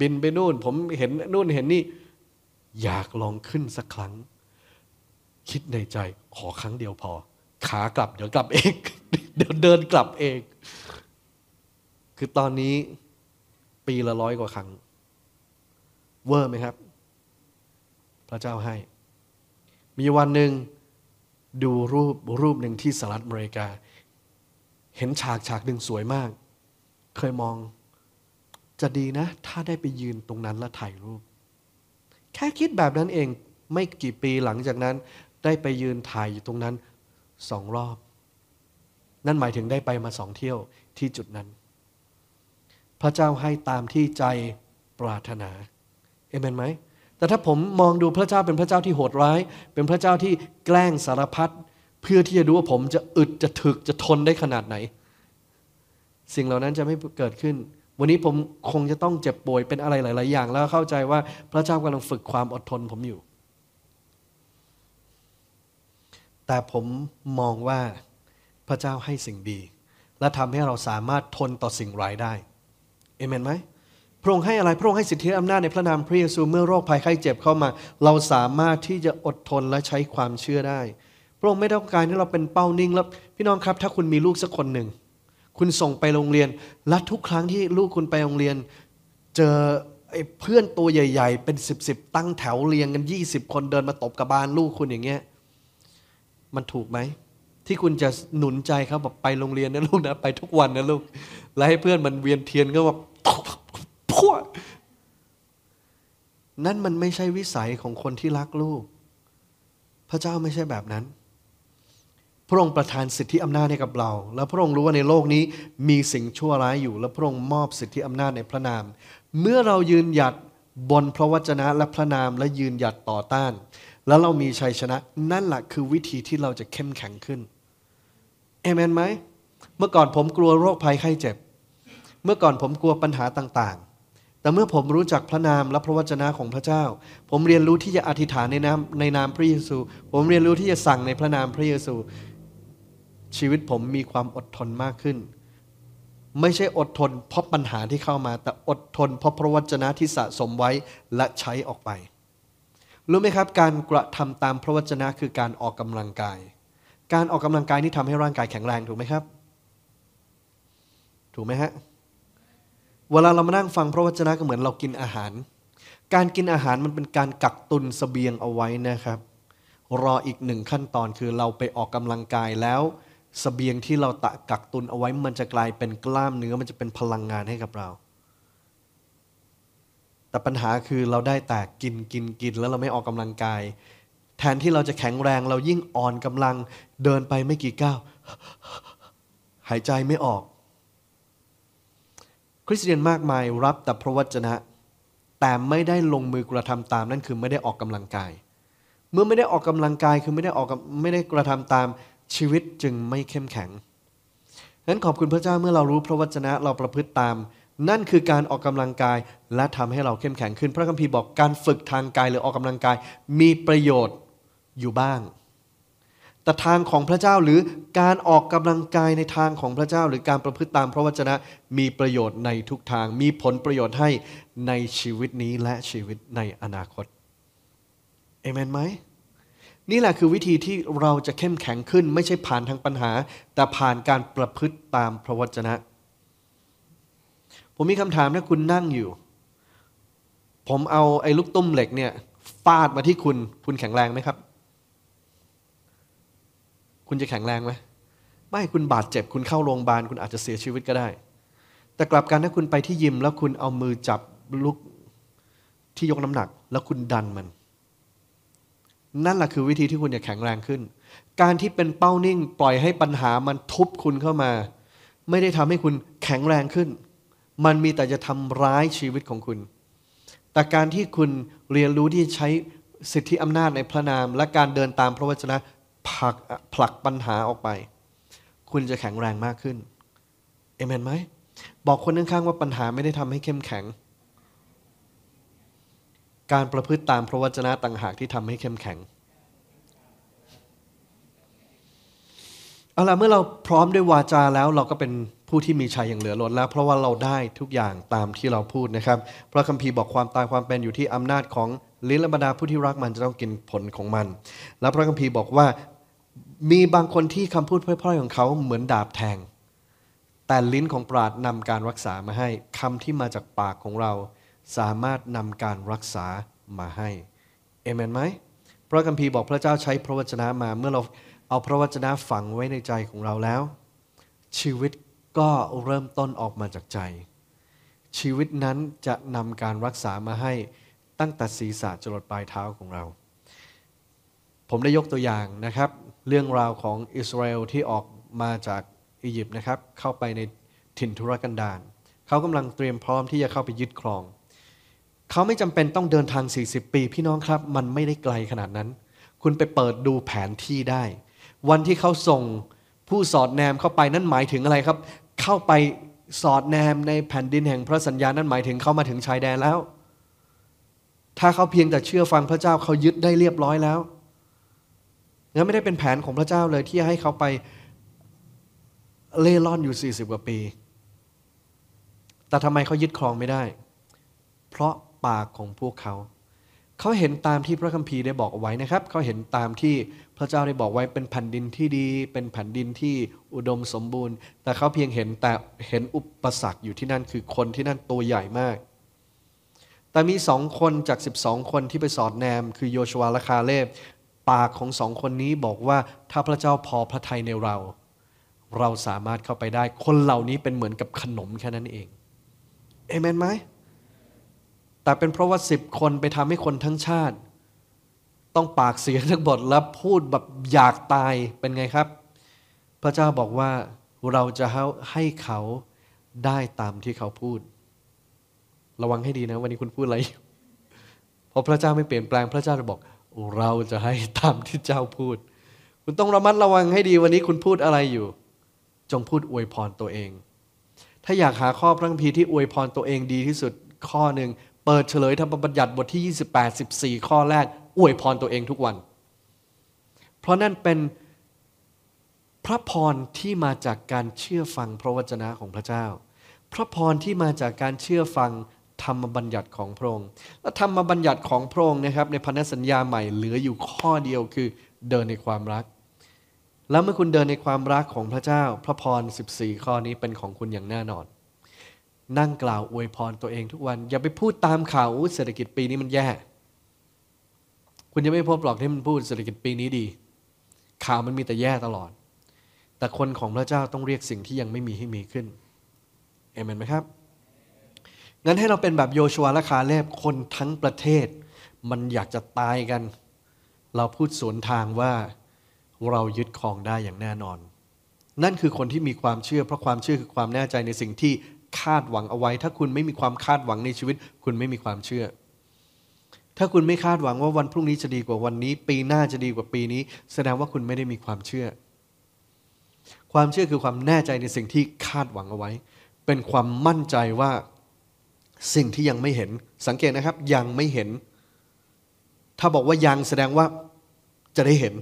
บินไปนู่นผมเห็นนู่นเห็นนี่ อยากลองขึ้นสักครั้ง คิดในใจขอครั้งเดียวพอ ขากลับเดี๋ยวกลับเองเดี๋ยวเดินกลับเอง คือตอนนี้ ปีละร้อยกว่าครั้งเวอร์ไหมครับพระเจ้าให้ มีวันหนึ่งดูรูปรูปหนึ่งที่สหรัฐอเมริกา เห็นฉากฉากหนึ่งสวยมาก เคยมอง จะดีนะ ถ้าได้ไปยืนตรงนั้นแล้วถ่ายรูป แค่คิดแบบนั้นเองไม่กี่ปีหลังจากนั้น ได้ไปยืนถ่ายอยู่ตรงนั้นสองรอบ นั่นหมายถึงได้ไปมาสองเที่ยวที่จุดนั้น พระเจ้าให้ตามที่ใจปรารถนาเอเมนไหมแต่ถ้าผมมองดูพระเจ้าเป็นพระเจ้าที่โหดร้าย เป็นพระเจ้าที่แกล้งสารพัดเพื่อที่จะดูว่าผมจะอึดจะถึกจะทนได้ขนาดไหน สิ่งเหล่านั้นจะไม่เกิดขึ้น วันนี้ผมคงจะต้องเจ็บป่วยเป็นอะไรหลาย ๆ อย่างแล้วเข้าใจว่าพระเจ้ากำลังฝึกความอดทนผมอยู่ แต่ผมมองว่าพระเจ้าให้สิ่งดี และทำให้เราสามารถทนต่อสิ่งร้ายได้ เอเมนไหมพระองค์ให้อะไรพระองค์ให้สิทธิอำนาจในพระนามพระเยซู เมื่อโรคภัยไข้เจ็บเข้ามา เราสามารถที่จะอดทนและใช้ความเชื่อได้ พระองค์ไม่ต้องการให้เราเป็นเป้านิ่งแล้วพี่น้องครับ ถ้าคุณมีลูกสักคนหนึ่งคุณส่งไปโรงเรียนและทุกครั้งที่ลูกคุณไปโรงเรียน เจอไอ้เพื่อนตัวใหญ่ ๆ เป็นสิบสิบตั้งแถวเรียงกัน 20 คนเดินมาตบกระบาลลูกคุณอย่างเงี้ยมันถูกไหมที่คุณจะหนุนใจเขาบบไปโรงเรียนนะลูกนะไปทุกวันนะลูก แล้วให้เพื่อนมันเวียนเทียนก็แบบพวกนั่นมันไม่ใช่วิสัยของคนที่รักลูก พระเจ้าไม่ใช่แบบนั้น พระองค์ประทานสิทธิอำนาจให้กับเรา แล้วพระองค์รู้ว่าในโลกนี้ มีสิ่งชั่วร้ายอยู่ แล้วพระองค์มอบสิทธิอำนาจในพระนาม เมื่อเรายืนหยัดบนพระวจนะ และพระนาม และยืนหยัดต่อต้าน แล้วเรามีชัยชนะ นั่นแหละคือวิธีที่เราจะเข้มแข็งขึ้นเอเมนไหม เมื่อก่อนผมกลัวโรคภัยไข้เจ็บ เมื่อก่อนผมกลัวปัญหาต่าง ๆแต่เมื่อผมรู้จักพระนามและพระวจนะของพระเจ้า ผมเรียนรู้ที่จะอธิษฐานในนามในนามพระเยซู ผมเรียนรู้ที่จะสั่งในพระนามพระเยซู ชีวิตผมมีความอดทนมากขึ้น ไม่ใช่อดทนเพราะปัญหาที่เข้ามา แต่อดทนเพราะพระวจนะที่สะสมไว้และใช้ออกไป รู้ไหมครับ การกระทำตามพระวจนะคือการออกกำลังกาย การออกกำลังกายนี่ทำให้ร่างกายแข็งแรงถูกไหมครับ ถูกไหมฮะเวลาเรามานั่งฟังพระวจนะก็เหมือนเรากินอาหาร การกินอาหารมันเป็นการกักตุนสเสบียงเอาไว้นะครับ รออีกหนึ่งขั้นตอนคือเราไปออกกำลังกายแล้วสเสบียงที่เราตะกักตุนเอาไว้ มันจะกลายเป็นกล้ามเนื้อ มันจะเป็นพลังงานให้กับเรา แต่ปัญหาคือเราได้แต่กินกินกินแล้วเราไม่ออกกำลังกาย แทนที่เราจะแข็งแรง เรายิ่งอ่อนกำลังเดินไปไม่กี่ก้าวหายใจไม่ออกคริสเตียนมากมายรับแต่พระวจนะ แต่ไม่ได้ลงมือกระทำตามนั่นคือไม่ได้ออกกำลังกาย เมื่อไม่ได้ออกกำลังกายคือไม่ได้ออกไม่ได้กระทำตามชีวิตจึงไม่เข้มแข็งนั้นขอบคุณพระเจ้าเมื่อเรารู้พระวจนะเราประพฤติตาม นั่นคือการออกกำลังกายและทำให้เราเข้มแข็งขึ้น พระคัมภีร์บอกการฝึกทางกาย หรือออกกำลังกายมีประโยชน์อยู่บ้างแต่ทางของพระเจ้าหรือการออกกำลังกายในทางของพระเจ้าหรือการประพฤติตามพระวจนะ มีประโยชน์ในทุกทาง มีผลประโยชน์ให้ในชีวิตนี้และชีวิตในอนาคตเอเมนไหมนี่แหละคือวิธีที่เราจะเข้มแข็งขึ้น ไม่ใช่ผ่านทางปัญหา แต่ผ่านการประพฤติตามพระวจนะ ผมมีคำถามถ้าคุณนั่งอยู่ ผมเอาไอ้ลูกตุ้มเหล็กเนี่ยฟาดมาที่คุณคุณแข็งแรงไหมครับคุณจะแข็งแรงไหมไม่คุณบาดเจ็บ คุณเข้าโรงพยาบาล คุณอาจจะเสียชีวิตก็ได้ แต่กลับกันถ้าคุณไปที่ยิมแล้วคุณเอามือจับลุกที่ยกน้ำหนัก แล้วคุณดันมัน นั่นแหละคือวิธีที่คุณจะแข็งแรงขึ้น การที่เป็นเป้านิ่งปล่อยให้ปัญหามันทุบคุณเข้ามา ไม่ได้ทำให้คุณแข็งแรงขึ้น มันมีแต่จะทำร้ายชีวิตของคุณ แต่การที่คุณเรียนรู้ที่ใช้สิทธิอำนาจในพระนาม และการเดินตามพระวจนะผลักผลักปัญหาออกไป คุณจะแข็งแรงมากขึ้นเอเมนไหมบอกคนข้างๆว่าปัญหาไม่ได้ทำให้เข้มแข็ง การประพฤติตามพระวจนะต่างหากที่ทำให้เข้มแข็งเอาละเมื่อเราพร้อมด้วยวาจาแล้ว เราก็เป็นผู้ที่มีชัยอย่างเหลือล้นแล้วเพราะว่าเราได้ทุกอย่างตามที่เราพูดนะครับ พระคัมภีร์บอกความตายความเป็นอยู่ที่อำนาจของลิลบรรดาผู้ที่รักมันจะต้องกินผลของมัน แล้วพระคัมภีร์บอกว่ามีบางคนที่คำพูดพร่อยๆ ของเขาเหมือนดาบแทง แต่ลิ้นของปราดนำการรักษามาให้คำที่มาจากปากของเรา สามารถนำการรักษามาให้เอเมนไหมพระคัมภีร์บอกพระเจ้าใช้พระวจนะมาเมื่อเราเอาพระวจนะฝังไว้ในใจของเราแล้ว ชีวิตก็เริ่มต้นออกมาจากใจ ชีวิตนั้นจะนำการรักษามาให้ตั้งแต่ศีรษะจรดปลายเท้าของเรา ผมได้ยกตัวอย่างนะครับเรื่องราวของอิสราเอลที่ออกมาจากอียิปต์นะครับ เข้าไปในถิ่นทุรกันดารเขากำลังเตรียมพร้อมที่จะเข้าไปยึดครองเขาไม่จำเป็นต้องเดินทาง 40 ปีพี่น้องครับ มันไม่ได้ไกลขนาดนั้น คุณไปเปิดดูแผนที่ได้ วันที่เขาส่งผู้สอดแนมเข้าไปนั่นหมายถึงอะไรครับ เข้าไปสอดแนมในแผ่นดินแห่งพระสัญญานั่นหมายถึงเขามาถึงชายแดนแล้ว ถ้าเขาเพียงแต่เชื่อฟังพระเจ้าเขายึดได้เรียบร้อยแล้วและไม่ได้เป็นแผนของพระเจ้าเลยที่ให้เขาไปเล่ร่อนอยู่ 40กว่าปี แต่ทำไมเขายึดครองไม่ได้ เพราะปากของพวกเขา เขาเห็นตามที่พระคัมภีร์ได้บอกไว้นะครับ เขาเห็นตามที่พระเจ้าได้บอกไว้เป็นแผ่นดินที่ดี เป็นแผ่นดินที่อุดมสมบูรณ์ แต่เขาเพียงเห็นแต่เห็นอุปสรรคอยู่ที่นั่น คือคนที่นั่นตัวใหญ่มาก แต่มีสองคนจาก 12 คนที่ไปสอดแนมคือโยชวาและคาเลบปากของสองคนนี้บอกว่าถ้าพระเจ้าพอพระทัยในเรา เราสามารถเข้าไปได้คนเหล่านี้เป็นเหมือนกับขนมแค่นั้นเองเอเมนไหมแต่เป็นเพราะว่าสิบคนไปทำให้คนทั้งชาติ ต้องปากเสียทั้งหมดแล้วพูดแบบอยากตายเป็นไงครับ พระเจ้าบอกว่าเราจะให้เขาได้ตามที่เขาพูด ระวังให้ดีนะวันนี้คุณพูดอะไรเพราะพระเจ้าไม่เปลี่ยนแปลงพระเจ้าจะบอกเราจะให้ตามที่เจ้าพูด คุณต้องระมัดระวังให้ดีวันนี้คุณพูดอะไรอยู่ จงพูดอวยพรตัวเอง ถ้าอยากหาข้อพระคัมภีร์ที่อวยพรตัวเองดีที่สุดข้อหนึ่งเปิดเฉลยธรรมบัญญัติบทที่28 14ข้อแรกอวยพรตัวเองทุกวัน เพราะนั่นเป็นพระพรที่มาจากการเชื่อฟังพระวจนะของพระเจ้า พระพรที่มาจากการเชื่อฟังธรรมบัญญัติของพระองค์และธรรมบัญญัติของพระองค์นะครับ ในพันธสัญญาใหม่เหลืออยู่ข้อเดียวคือ เดินในความรัก แล้วเมื่อคุณเดินในความรักของพระเจ้า พระพร14 ข้อนี้เป็นของคุณอย่างแน่นอน นั่งกล่าวอวยพรตัวเองทุกวัน อย่าไปพูดตามข่าวเศรษฐกิจปีนี้มันแย่คุณจะไม่พบหรอกที่มันพูดเศรษฐกิจปีนี้ดีข่าวมันมีแต่แย่ตลอด แต่คนของพระเจ้าต้องเรียกสิ่งที่ยังไม่มีให้มีขึ้นเอเมนไหมครับงั้นให้เราเป็นแบบโยชัวและคาเลบคนทั้งประเทศ มันอยากจะตายกัน เราพูดสวนทางว่าเรายึดครองได้อย่างแน่นอน นั่นคือคนที่มีความเชื่อ เพราะความเชื่อคือความแน่ใจในสิ่งที่คาดหวังเอาไว้ ถ้าคุณไม่มีความคาดหวังในชีวิต คุณไม่มีความเชื่อ ถ้าคุณไม่คาดหวังว่าวันพรุ่งนี้จะดีกว่าวันนี้ ปีหน้าจะดีกว่าปีนี้ แสดงว่าคุณไม่ได้มีความเชื่อ ความเชื่อคือความแน่ใจในสิ่งที่คาดหวังเอาไว้ เป็นความมั่นใจว่าสิ่งที่ยังไม่เห็นสังเกตนะครับยังไม่เห็น ถ้าบอกว่ายังแสดงว่าจะได้เห็น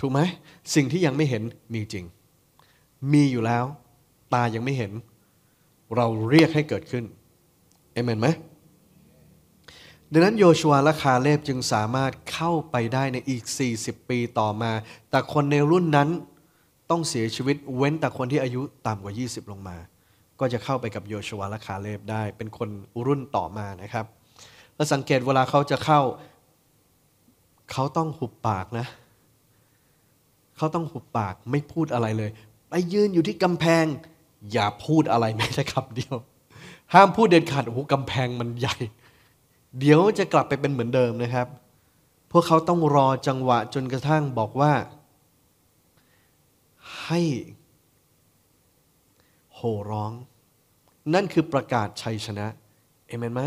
ถูกไหมสิ่งที่ยังไม่เห็นมีจริง มีอยู่แล้ว ตายังไม่เห็น เราเรียกให้เกิดขึ้นเอเมนไหมดังนั้นโยชัวและคาเลบจึงสามารถเข้าไปได้ในอีก 40 ปีต่อมา แต่คนในรุ่นนั้น ต้องเสียชีวิตเว้นแต่คนที่อายุต่ำกว่า 20 ลงมาก็จะเข้าไปกับโยชวาและคาเลบได้เป็นคนรุ่นต่อมานะครับเราสังเกตเวลาเขาจะเข้า เขาต้องหุบปากนะ เขาต้องหุบปากไม่พูดอะไรเลย ไปยืนอยู่ที่กำแพง อย่าพูดอะไรแม้แต่คำเดียว ห้ามพูดเด็ดขาดโอ้โหกำแพงมันใหญ่ เดี๋ยวจะกลับไปเป็นเหมือนเดิมนะครับ พวกเขาต้องรอจังหวะจนกระทั่งบอกว่า ให้ห่ร้อง นั่นคือประกาศชัยชนะ เอเมนไหม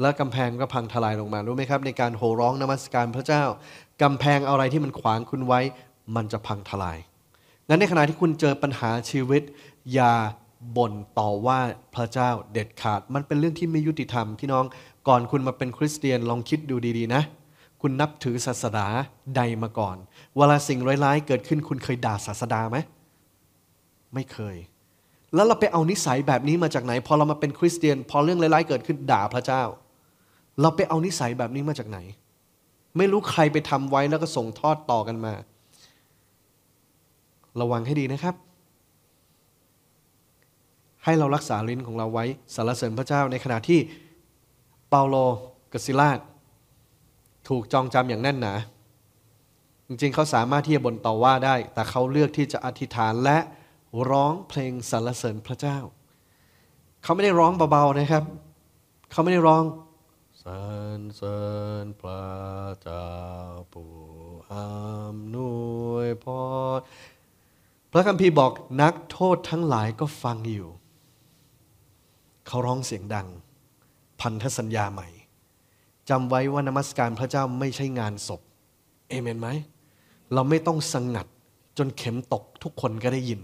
แล้วกำแพงก็พังทลายลงมารู้ไหมครับ ในการโห่ร้องนมัสการพระเจ้ากำแพงอะไรที่มันขวางคุณไว้ มันจะพังทลายงั้นในขณะที่คุณเจอปัญหาชีวิต อย่าบ่นต่อว่าพระเจ้าเด็ดขาดมันเป็นเรื่องที่ไม่ยุติธรรมพี่น้องก่อนคุณมาเป็นคริสเตียนลองคิดดูดีๆนะ คุณนับถือศาสนาใดมาก่อน เวลาสิ่งร้ายๆเกิดขึ้นคุณเคยด่าศาสดาไหมไม่เคยแล้วเราไปเอานิสัยแบบนี้มาจากไหนพอเรามาเป็นคริสเตียนพอเรื่องร้ายๆเกิดขึ้นด่าพระเจ้า เราไปเอานิสัยแบบนี้มาจากไหน ไม่รู้ใครไปทำไว้แล้วก็ส่งทอดต่อกันมา ระวังให้ดีนะครับ ให้เรารักษาลิ้นของเราไว้สารเสริญพระเจ้า ในขณะที่เปาโลกัสซิลาสถูกจองจำอย่างแน่นหนา จริงๆเขาสามารถที่จะบ่นต่อว่าได้ แต่เขาเลือกที่จะอธิษฐานและร้องเพลงสรรเสริญพระเจ้าเขาไม่ได้ร้องเบาๆนะครับเขาไม่ได้ร้องสรรเสริญพระเจ้าผู้อำนวยพรพระคัมภีร์บอกนักโทษทั้งหลายก็ฟังอยู่เขาร้องเสียงดัง พันธสัญญาใหม่จำไว้ว่านมัสการพระเจ้าไม่ใช่งานศพเอเมนไหมเราไม่ต้องสงัดจนเข็มตกทุกคนก็ได้ยิน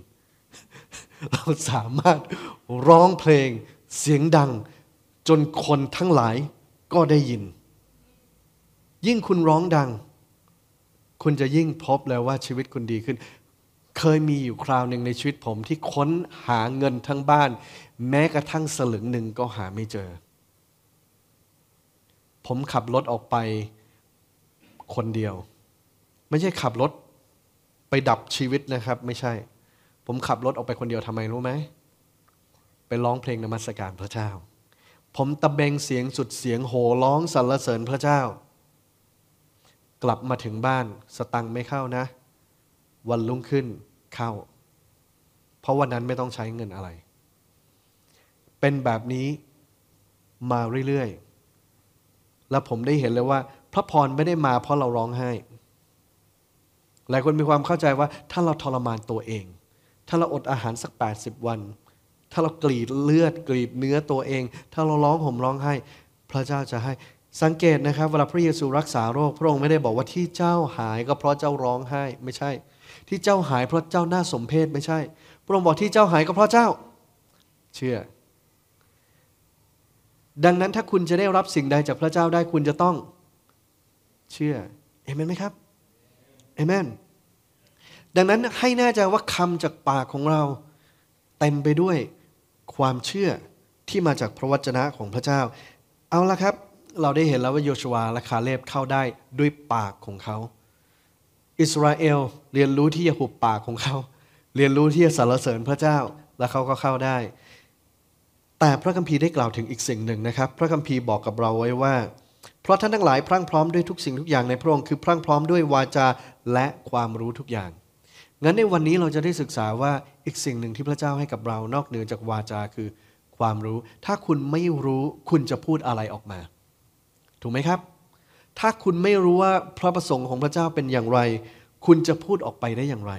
เราสามารถร้องเพลงเสียงดังจนคนทั้งหลายก็ได้ยิน ยิ่งคุณร้องดัง คุณจะยิ่งพบแล้วว่าชีวิตคุณดีขึ้น เคยมีอยู่คราวหนึ่งในชีวิตผมที่ค้นหาเงินทั้งบ้าน แม้กระทั่งสลึงหนึ่งก็หาไม่เจอ ผมขับรถออกไปคนเดียว ไม่ใช่ขับรถไปดับชีวิตนะครับ ไม่ใช่ผมขับรถออกไปคนเดียวทำไมรู้ไหมไปร้องเพลงนมัสการพระเจ้า ผมตะเบงเสียงสุดเสียงโห่ร้องสรรเสริญพระเจ้า กลับมาถึงบ้าน สตังไม่เข้านะ วันลุ่งขึ้นเข้า เพราะวันนั้นไม่ต้องใช้เงินอะไร เป็นแบบนี้มาเรื่อยๆ และผมได้เห็นเลยว่า พระพรไม่ได้มาเพราะเราร้องไห้ หลายคนมีความเข้าใจว่า ถ้าเราทรมานตัวเองถ้าเราอดอาหารสัก 80 วัน ถ้าเรากรีดเลือดกรีดเนื้อตัวเอง ถ้าเราร้องห่มร้องไห้ พระเจ้าจะให้ สังเกตนะครับเวลาพระเยซูรักษาโรคพระองค์ไม่ได้บอกว่าที่เจ้าหาย ก็เพราะเจ้าร้องไห้ไม่ใช่ ที่เจ้าหายเพราะเจ้าหน้าสมเพศไม่ใช่ พระองค์บอกที่เจ้าหายก็เพราะเจ้า เชื่อ ดังนั้นถ้าคุณจะได้รับสิ่งใดจากพระเจ้าได้คุณจะต้อง เชื่อเอเมนไหมครับเอเมนดังนั้นให้แน่ใจว่าคำจากปากของเราเต็มไปด้วยความเชื่อที่มาจากพระวจนะของพระเจ้า เอาละครับ เราได้เห็นแล้วว่าโยชวาและคาเลบเข้าได้ด้วยปากของเขา อิสราเอลเรียนรู้ที่จะหุบปากของเขา เรียนรู้ที่จะสรรเสริญพระเจ้าแล้วเขาก็เข้าได้ แต่พระคัมภีร์ได้กล่าวถึงอีกสิ่งหนึ่งนะครับ พระคัมภีร์บอกกับเราไว้ว่า เพราะท่านทั้งหลายพรั่งพร้อมด้วยทุกสิ่งทุกอย่างในพระองค์ คือ พรั่งพร้อมด้วยวาจาและความรู้ทุกอย่างงั้นในวันนี้เราจะได้ศึกษาว่าอีกสิ่งหนึ่งที่พระเจ้าให้กับเรานอกเหนือจากวาจาคือความรู้ ถ้าคุณไม่รู้คุณจะพูดอะไรออกมา ถูกไหมครับ ถ้าคุณไม่รู้ว่าพระประสงค์ของพระเจ้าเป็นอย่างไร คุณจะพูดออกไปได้อย่างไร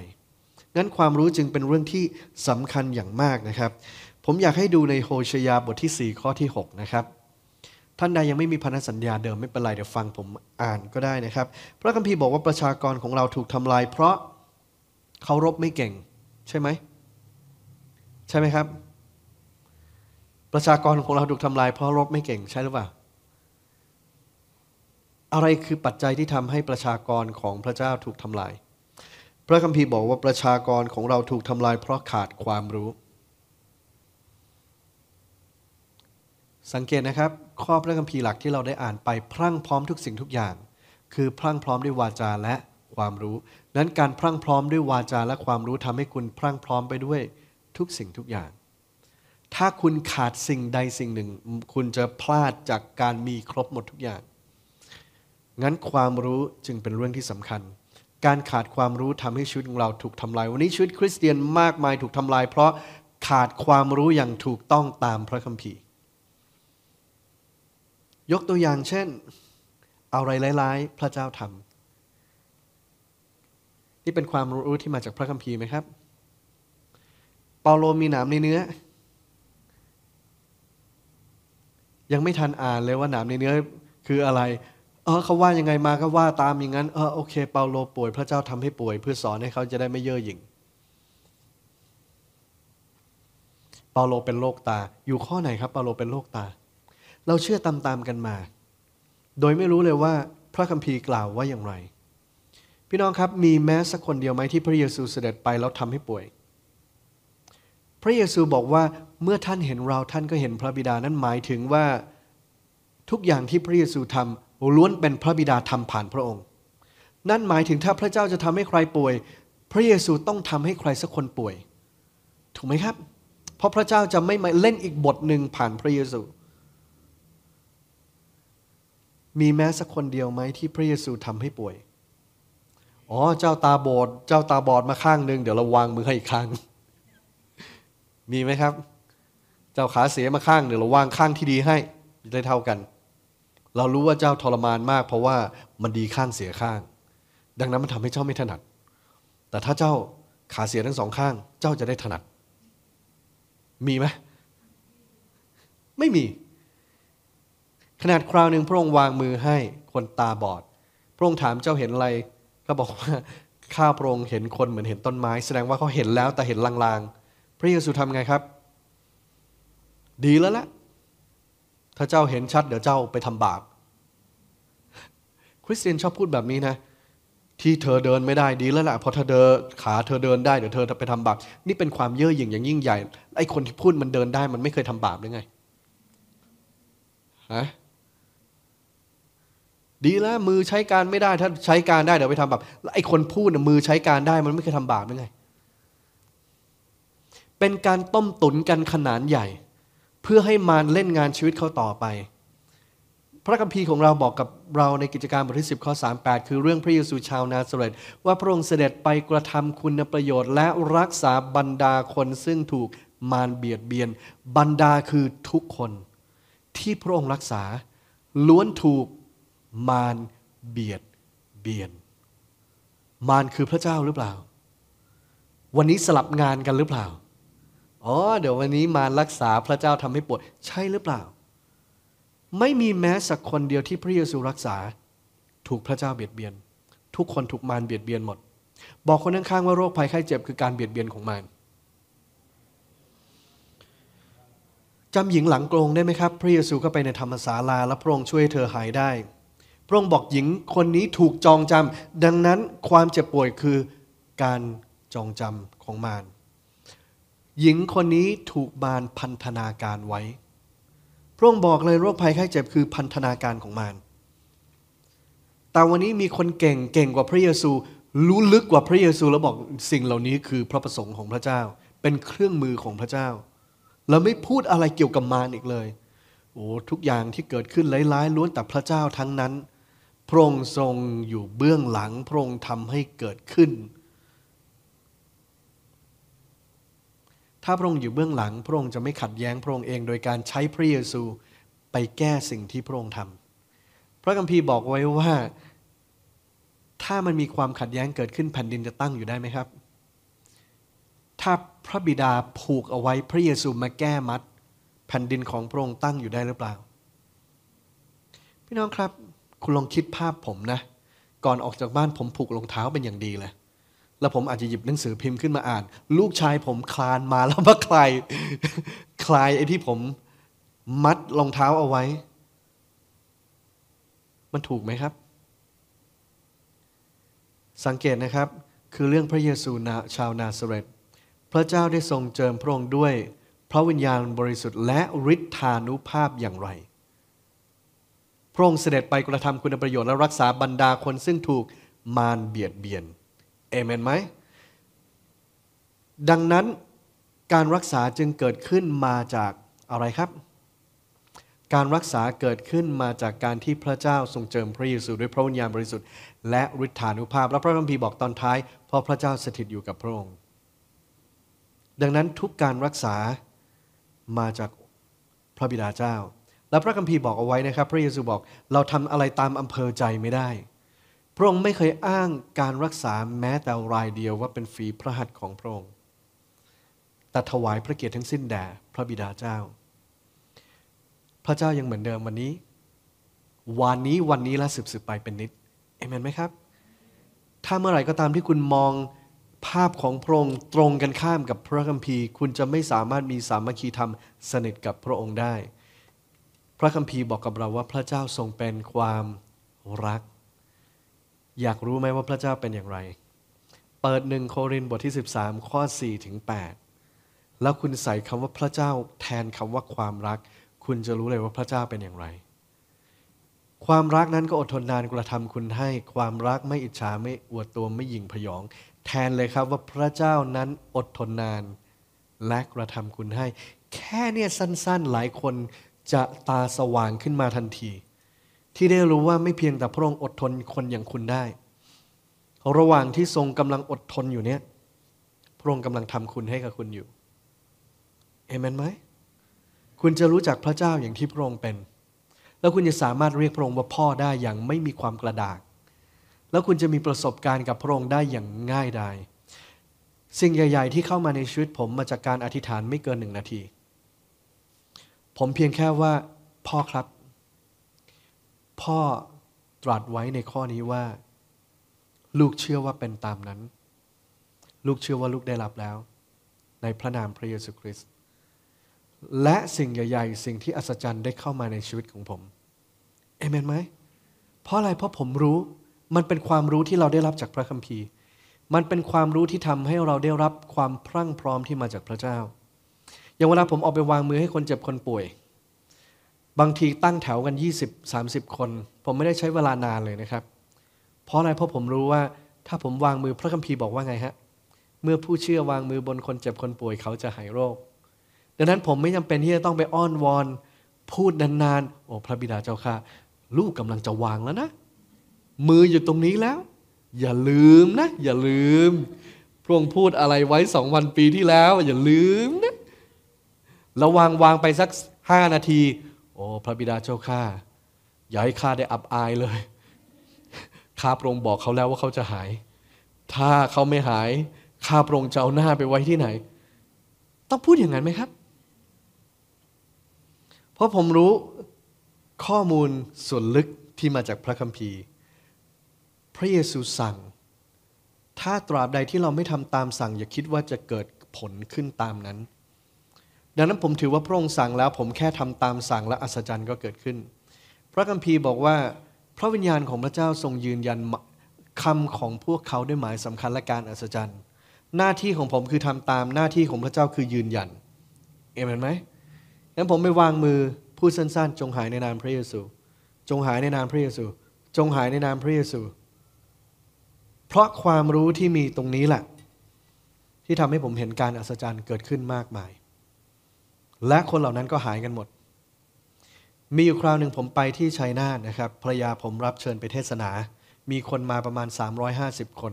งั้นความรู้จึงเป็นเรื่องที่สำคัญอย่างมากนะครับ ผมอยากให้ดูในโฮชยาบทที่ 4 ข้อที่ 6 นะครับ ท่านใดยังไม่มีพันธสัญญาเดิมไม่เป็นไรเดี๋ยวฟังผมอ่านก็ได้นะครับ พระคัมภีร์บอกว่าประชากรของเราถูกทำลายเพราะเขารบไม่เก่งใช่ไหมใช่ไหมครับ ประชากรของเราถูกทำลายเพราะรบไม่เก่งใช่หรือเปล่า อะไรคือปัจจัยที่ทำให้ประชากรของพระเจ้าถูกทำลาย พระคัมภีร์บอกว่าประชากรของเราถูกทำลายเพราะขาดความรู้ สังเกตนะครับ ข้อพระคัมภีร์หลักที่เราได้อ่านไปพรั่งพร้อมทุกสิ่งทุกอย่าง คือพรั่งพร้อมด้วยวาจาและความรู้นั้นการพรั่งพร้อมด้วยวาจา และความรู้ทำให้คุณพรั่งพร้อมไปด้วยทุกสิ่งทุกอย่าง ถ้าคุณขาดสิ่งใดสิ่งหนึ่ง คุณจะพลาดจากการมีครบหมดทุกอย่าง งั้นความรู้จึงเป็นเรื่องที่สำคัญ การขาดความรู้ทำให้ชีวิตของเราถูกทำลาย วันนี้ชีวิตคริสเตียนมากมายถูกทำลาย เพราะขาดความรู้อย่างถูกต้องตามพระคัมภีร์ ยกตัวอย่างเช่น อะไรร้าย ๆ พระเจ้าทำนี่เป็นความรู้ที่มาจากพระคัมภีร์ไหมครับ เปาโลมีหนามในเนื้อ ยังไม่ทันอ่านเลยว่าหนามในเนื้อคืออะไรเออเขาว่ายังไงมาก็ว่าตามอย่างนั้นเออโอเค เปาโลป่วยพระเจ้าทำให้ป่วย เพื่อสอนให้เขาจะได้ไม่เย่อหยิ่งเปาโลเป็นโรคตา อยู่ข้อไหนครับ เปาโลเป็นโรคตา เราเชื่อตามๆกันมา โดยไม่รู้เลยว่า พระคัมภีร์กล่าวว่าอย่างไรพี่น้องครับมีแม้สักคนเดียวไหมที่พระเยซูเสด็จไปแล้วทำให้ป่วย พระเยซูบอกว่าเมื่อท่านเห็นเราท่านก็เห็นพระบิดานั้นหมายถึงว่าทุกอย่างที่พระเยซูทำล้วนเป็นพระบิดาทำผ่านพระองค์ นั่นหมายถึงถ้าพระเจ้าจะทำให้ใครป่วย พระเยซูต้องทำให้ใครสักคนป่วย ถูกไหมครับ เพราะพระเจ้าจะไม่มาเล่นอีกบทหนึ่งผ่านพระเยซู มีแม้สักคนเดียวไหมที่พระเยซูทำให้ป่วยอ๋อ เจ้าตาบอด เจ้าตาบอดมาข้างหนึ่ง เดี๋ยวเราวางมือให้อีกข้าง มีไหมครับ เจ้าขาเสียมาข้างเดี๋ยวเราวางข้างที่ดีให้ ได้เท่ากัน เรารู้ว่าเจ้าทรมานมาก เพราะว่ามันดีข้างเสียข้าง ดังนั้นมันทำให้เจ้าไม่ถนัด แต่ถ้าเจ้าขาเสียทั้งสองข้าง เจ้าจะได้ถนัด มีไหม ไม่มี ขนาดคราวหนึ่งพระองค์วางมือให้คนตาบอด พระองค์ถามเจ้าเห็นอะไร็บอกว่าข้าพระองค์เห็นคนเหมือนเห็นต้นไม้ แสดงว่าเขาเห็นแล้วแต่เห็นลางๆ พระเยซูทำไงครับ ดีแล้วละ ถ้าเจ้าเห็นชัด เดี๋ยวเจ้าไปทำบาป คริสเตียนชอบพูดแบบนี้นะ ที่เธอเดินไม่ได้ดีแล้วละ่ะพอเธอเดินขาเธอเดินได้ เดี๋ยวเธอไปทำบาป นี่เป็นความเย่อหยิ่งอย่างยิ่งใหญ่ ไอ้คนที่พูดมันเดินได้ มันไม่เคยทำบาปหรือไง ฮะดีแล้ว มือใช้การไม่ได้ถ้าใช้การได้เดี๋ยวไปทำแบบไอ้คนพูดนะมือใช้การได้มันไม่เคยทำบาปไั้ไง เป็นการต้มตุนกันขนาดใหญ่ เพื่อให้มารเล่นงานชีวิตเขาต่อไป พระคัมภีร์ของเราบอกกับเราในกิจการบทที่ 10 ข้อ 38 คือเรื่องพระเยซูชาวนาซาเรตว่าพระองค์เสด็จไปกระทำคุณประโยชน์ และรักษาบรรดาคนซึ่งถูกมารเบียดเบียน บรรดาคือทุกคนที่พระองค์รักษาล้วนถูกมารเบียดเบียน มารคือพระเจ้าหรือเปล่า วันนี้สลับงานกันหรือเปล่า อ๋อ เดี๋ยววันนี้มารรักษาพระเจ้าทำให้ปวด ใช่หรือเปล่า ไม่มีแม้สักคนเดียวที่พระเยซูรักษา ถูกพระเจ้าเบียดเบียน ทุกคนถูกมารเบียดเบียนหมด บอกคนข้างๆว่าโรคภัยไข้เจ็บคือ การเบียดเบียนของมารจำหญิงหลังกรงได้ไหมครับ พระเยซูก็ไปในธรรมศาลา และพระองค์ช่วยเธอหายได้พระองค์บอกหญิงคนนี้ถูกจองจำ ดังนั้นความเจ็บป่วยคือการจองจำของมาร หญิงคนนี้ถูกมารพันธนาการไว้ พระองค์บอกเลยโรคภัยไข้เจ็บคือพันธนาการของมาร แต่วันนี้มีคนเก่งเก่งกว่าพระเยซู รู้ลึกกว่าพระเยซูแล้วบอกสิ่งเหล่านี้คือพระประสงค์ของพระเจ้า เป็นเครื่องมือของพระเจ้า แล้วไม่พูดอะไรเกี่ยวกับมารอีกเลย โอ้ทุกอย่างที่เกิดขึ้นร้ายๆล้วนแต่พระเจ้าทั้งนั้นพระองค์ทรงอยู่เบื้องหลัง พระองค์ทำให้เกิดขึ้น ถ้าพระองค์อยู่เบื้องหลัง พระองค์จะไม่ขัดแย้งพระองค์เอง โดยการใช้พระเยซูไปแก้สิ่งที่พระองค์ทำพระคัมภีร์บอกไว้ว่า ถ้ามันมีความขัดแย้งเกิดขึ้นแผ่นดินจะตั้งอยู่ได้ไหมครับ ถ้าพระบิดาผูกเอาไว้พระเยซูมาแก้มัดแผ่นดินของพระองค์ตั้งอยู่ได้หรือเปล่า พี่น้องครับคุณลองคิดภาพผมนะ ก่อนออกจากบ้านผมผูกรองเท้าเป็นอย่างดีเลยแล้วผมอาจจะหยิบหนังสือพิมพ์ขึ้นมาอ่าน ลูกชายผมคลานมาแล้วมาคลายคลายไอ้ที่ผมมัดรองเท้าเอาไว้ มันถูกไหมครับ สังเกตนะครับคือเรื่องพระเยซูนาชาวนาซาเรตพระเจ้าได้ทรงเจิมพระองค์ด้วย พระวิญญาณบริสุทธิ์และฤทธานุภาพอย่างไรพระองค์เสด็จไปกระทำคุณประโยชน์และรักษาบรรดาคนซึ่งถูกมารเบียดเบียนเอเมนไหมดังนั้นการรักษาจึงเกิดขึ้นมาจากอะไรครับ การรักษาเกิดขึ้นมาจากการที่พระเจ้าทรงเจิมพระเยซูด้วยพระวิญญาณบริสุทธิ์และฤทธานุภาพ และพระคัมภีร์บอกตอนท้ายเพราะพระเจ้าสถิตอยู่กับพระองค์ ดังนั้นทุกการรักษามาจากพระบิดาเจ้าและพระคัมภีร์บอกเอาไว้นะครับ พระเยซูบอกเราทำอะไรตามอำเภอใจไม่ได้ พระองค์ไม่เคยอ้างการรักษาแม้แต่รายเดียวว่าเป็นฝีพระหัตถ์ของพระองค์ แต่ถวายพระเกียรติทั้งสิ้นแด่พระบิดาเจ้า พระเจ้ายังเหมือนเดิมวันนี้ วันนี้วันนี้และสืบสืบไปเป็นนิดเอเมนไหมครับ ถ้าเมื่อไหร่ก็ตามที่คุณมองภาพของพระองค์ตรงกันข้ามกับพระคัมภีร์คุณจะไม่สามารถมีสามัคคีธรรมสนิทกับพระองค์ได้พระคัมภีร์บอกกับเราว่าพระเจ้าทรงเป็นความรัก อยากรู้ไหมว่าพระเจ้าเป็นอย่างไร เปิดหนึ่งโครินบทที่ 13ข้อ4ถึง8แล้วคุณใส่คำว่าพระเจ้าแทนคำว่าความรัก คุณจะรู้เลยว่าพระเจ้าเป็นอย่างไร ความรักนั้นก็อดทนนานกระทำคุณให้ ความรักไม่อิจฉาไม่อวดตัวไม่ยิงพยอง แทนเลยครับว่าพระเจ้านั้นอดทนนาน และกระทำคุณให้ แค่เนี่ยสั้น ๆหลายคนจะตาสว่างขึ้นมาทันที ที่ได้รู้ว่าไม่เพียงแต่พระองค์อดทนคนอย่างคุณได้ระหว่างที่ทรงกำลังอดทนอยู่เนี่ยพระองค์กำลังทำคุณให้กับคุณอยู่เอเมนไหมคุณจะรู้จักพระเจ้าอย่างที่พระองค์เป็น แล้วคุณจะสามารถเรียกพระองค์ว่าพ่อได้อย่างไม่มีความกระดาก แล้วคุณจะมีประสบการณ์กับพระองค์ได้อย่างง่ายดายสิ่งใหญ่ ๆ ที่เข้ามาในชีวิตผมมาจากการอธิษฐานไม่เกินหนึ่งนาทีผมเพียงแค่ว่า พ่อครับ พ่อตรัสไว้ในข้อนี้ว่า ลูกเชื่อว่าเป็นตามนั้น ลูกเชื่อว่าลูกได้รับแล้ว ในพระนามพระเยซูคริสต์และสิ่งใหญ่ๆ สิ่งที่อัศจรรย์ได้เข้ามาในชีวิตของผมเอเมนไหมเพราะอะไรเพราะผมรู้มันเป็นความรู้ที่เราได้รับจากพระคัมภีร์ มันเป็นความรู้ที่ทำให้เราได้รับความพรั่งพร้อมที่มาจากพระเจ้ายางเวลาผมออกไปวางมือให้คนเจ็บคนป่วย บางทีตั้งแถวกัน20-30คน ผมไม่ได้ใช้เวลานานเลยนะครับ เพราะอะไร เพราะผมรู้ว่า ถ้าผมวางมือ พระคัมภีร์บอกว่าไงฮะ เมื่อผู้เชื่อวางมือบนคนเจ็บคนป่วยเขาจะหายโรค ดังนั้นผมไม่จำาเป็นที่จะต้องไปอ้อนวอน พูดนานๆ โอ้ พระบิดาเจ้าค่ะ ลูกกำลังจะวางแล้วนะ มืออยู่ตรงนี้แล้ว อย่าลืมนะ อย่าลืม พระองค์พูดอะไรไว้สองวันปีที่แล้ว อย่าลืมนะระวัง วางไปสักห้านาที โอ้ พระบิดาเจ้าข้าอย่าให้ข้าได้อับอายเลยข้าพระองค์บอกเขาแล้วว่าเขาจะหาย ถ้าเขาไม่หายข้าพระองค์จะเอาหน้าไปไว้ที่ไหน ต้องพูดอย่างนั้นไหมครับ เพราะผมรู้ ข้อมูลส่วนลึกที่มาจากพระคัมภีร์ พระเยซูสั่ง ถ้าตราบใดที่เราไม่ทำตามสั่ง อย่าคิดว่าจะเกิดผลขึ้นตามนั้นดังนั้นผมถือว่าพระองค์สั่งแล้วผมแค่ทำตามสั่งและอัศจรรย์ก็เกิดขึ้น พระคัมภีร์บอกว่า พระวิญญาณของพระเจ้าทรงยืนยันคำของพวกเขาด้วยหมายสำคัญและการอัศจรรย์ หน้าที่ของผมคือทำตามหน้าที่ของพระเจ้าคือยืนยันเอเมนไหมงั้นผมไม่วางมือพูดสั้นๆ จงหายในนามพระเยซูจงหายในนามพระเยซูจงหายในนามพระเยซูเพราะความรู้ที่มีตรงนี้แหละ ที่ทำให้ผมเห็นการอัศจรรย์เกิดขึ้นมากมายและคนเหล่านั้นก็หายกันหมด มีอยู่คราวหนึ่งผมไปที่ชัยนาทนะครับภรรยาผมรับเชิญไปเทศนา มีคนมาประมาณ 350 คน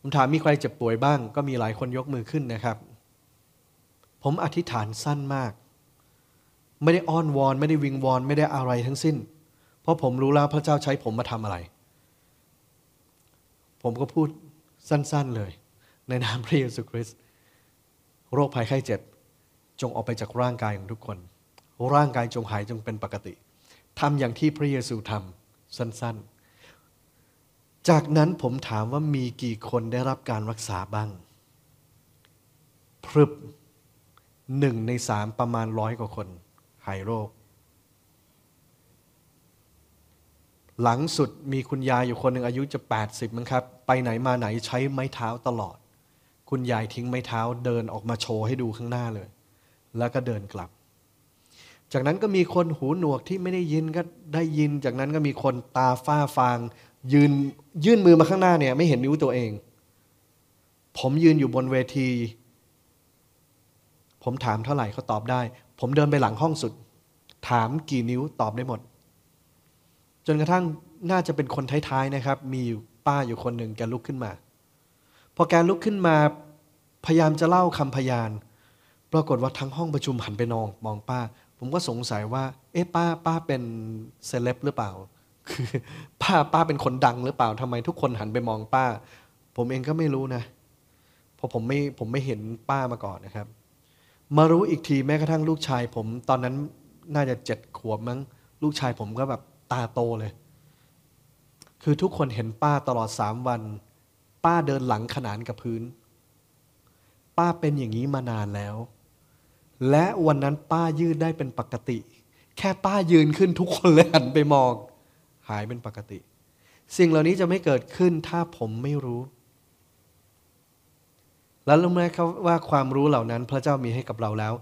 ผมถามมีใครเจ็บป่วยบ้าง ก็มีหลายคนยกมือขึ้นนะครับ ผมอธิษฐานสั้นมาก ไม่ได้อ้อนวอน ไม่ได้วิงวอนไม่ได้อะไรทั้งสิ้น เพราะผมรู้แล้วพระเจ้าใช้ผมมาทำอะไร ผมก็พูดสั้น ๆเลย ในนามพระเยซูคริสต์ โรคภัยไข้เจ็บจงออกไปจากร่างกายของทุกคน ร่างกายจงหายจงเป็นปกติ ทำอย่างที่พระเยซูทำ สั้นๆ จากนั้นผมถามว่ามีกี่คนได้รับการรักษาบ้างพรึบหนึ่งในสามประมาณร้อยกว่าคน หายโรค หลังสุดมีคุณยายอยู่คนหนึ่งอายุจะ 80 มั้งครับ ไปไหนมาไหนใช้ไม้เท้าตลอด คุณยายทิ้งไม้เท้าเดินออกมาโชว์ให้ดูข้างหน้าเลยแล้วก็เดินกลับ จากนั้นก็มีคนหูหนวกที่ไม่ได้ยินก็ได้ยิน จากนั้นก็มีคนตาฝ้าฟาง ยืนยื่นมือมาข้างหน้าเนี่ย ไม่เห็นนิ้วตัวเอง ผมยืนอยู่บนเวที ผมถามเท่าไหร่เขาตอบได้ ผมเดินไปหลังห้องสุด ถามกี่นิ้วตอบได้หมด จนกระทั่งน่าจะเป็นคนท้ายๆนะครับ มีอยู่ป้าอยู่คนหนึ่งแกลุกขึ้นมาพอแกลุกขึ้นมา พยายามจะเล่าคำพยานรากฏว่าทั้งห้องประชุมหันไปนองมองป้า ผมก็สงสัยว่า เอ๊ะ ป้า ป้าเป็นเซเลบหรือเปล่า คือ ป้าป้าเป็นคนดังหรือเปล่าทำไมทุกคนหันไปมองป้า ผมเองก็ไม่รู้นะ เพราะผมไม่ผมไม่เห็นป้ามาก่อนนะครับ มารู้อีกทีแม้กระทั่งลูกชายผม ตอนนั้นน่าจะเจ็ดขวบมั้ง ลูกชายผมก็แบบ ตาโตเลย คือทุกคนเห็นป้าตลอดสามวัน ป้าเดินหลังขนานกับพื้น ป้าเป็นอย่างนี้มานานแล้วและวันนั้นป้ายืดได้เป็นปกติ แค่ป้ายืนขึ้นทุกคนเลยหันไปมอง หายเป็นปกติ สิ่งเหล่านี้จะไม่เกิดขึ้นถ้าผมไม่รู้ แล้วรู้ไหมครับว่าความรู้เหล่านั้นพระเจ้ามีให้กับเราแล้ว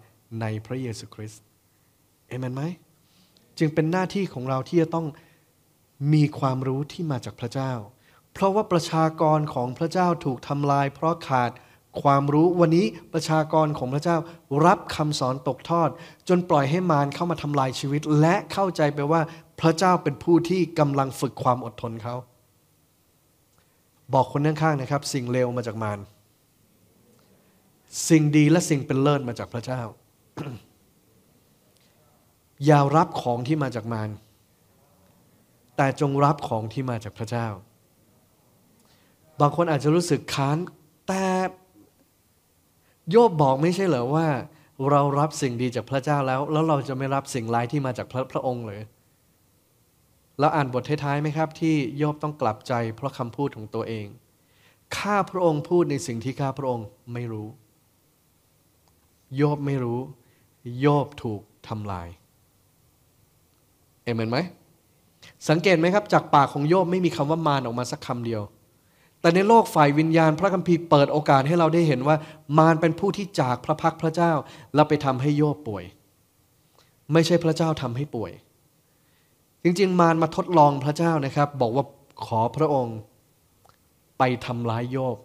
ในพระเยซูคริสต์เอเมนไหมจึงเป็นหน้าที่ของเราที่จะต้องมีความรู้ที่มาจากพระเจ้า เพราะว่าประชากรของพระเจ้าถูกทำลายเพราะขาดความรู้วันนี้ประชากรของพระเจ้ารับคำสอนตกทอด จนปล่อยให้มารเข้ามาทำลายชีวิตและเข้าใจไปว่า พระเจ้าเป็นผู้ที่กำลังฝึกความอดทนเขา บอกคนข้างๆนะครับ สิ่งเลวมาจากมารสิ่งดีและสิ่งเป็นเลิศมาจากพระเจ้าอย่ารับของที่มาจากมารแต่จงรับของที่มาจากพระเจ้า บางคนอาจจะรู้สึกค้านแต่โยบบอกไม่ใช่เหรอว่าเรารับสิ่งดีจากพระเจ้าแล้ว แล้วเราจะไม่รับสิ่งร้ายที่มาจากพระพระองค์เลยเราอ่านบทท้ายๆไหมครับ ที่โยบต้องกลับใจเพราะคำพูดของตัวเองข้าพระองค์พูดในสิ่งที่ข้าพระองค์ไม่รู้ โยบไม่รู้ โยบถูกทำลายเอเมนไหมสังเกตไหมครับ จากปากของโยบไม่มีคำว่ามารออกมาสักคำเดียวแต่ในโลกฝ่ายวิญญาณพระคัมภีร์เปิดโอกาสให้เราได้เห็นว่า มารเป็นผู้ที่จากพระพักพระเจ้าแล้วไปทำให้โยบป่วย ไม่ใช่พระเจ้าทำให้ป่วย จริง ๆ มารมาทดลองพระเจ้านะครับ บอกว่าขอพระองค์ไปทำร้ายโยบ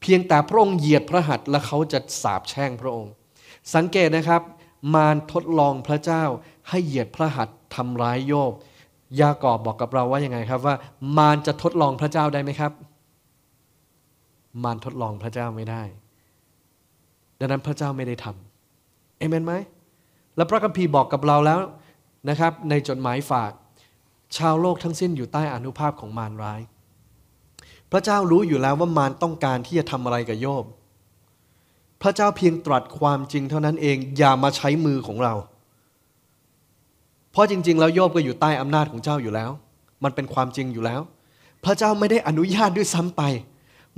เพียงแต่พระองค์เหยียดพระหัตถ์และเขาจะสาบแช่งพระองค์ สังเกตนะครับ มารทดลองพระเจ้าให้เหยียดพระหัตถ์ทำร้ายโยบยากอบบอกกับเราว่ายังไงครับว่า มารจะทดลองพระเจ้าได้ไหมครับ มารทดลองพระเจ้าไม่ได้ ดังนั้นพระเจ้าไม่ได้ทำเอเมนไหมแล้วพระคัมภีร์บอกกับเราแล้วนะครับ ในจดหมายฝาก ชาวโลกทั้งสิ้นอยู่ใต้อนุภาพของมารร้าย พระเจ้ารู้อยู่แล้วว่ามารต้องการที่จะทำอะไรกับโยบพระเจ้าเพียงตรัสความจริงเท่านั้นเองอย่ามาใช้มือของเราราะจริงๆแล้วโยบก็อยู่ใต้อำนาจของเจ้าอยู่แล้ว มันเป็นความจริงอยู่แล้ว พระเจ้าไม่ได้อนุญาตด้วยซ้ำไป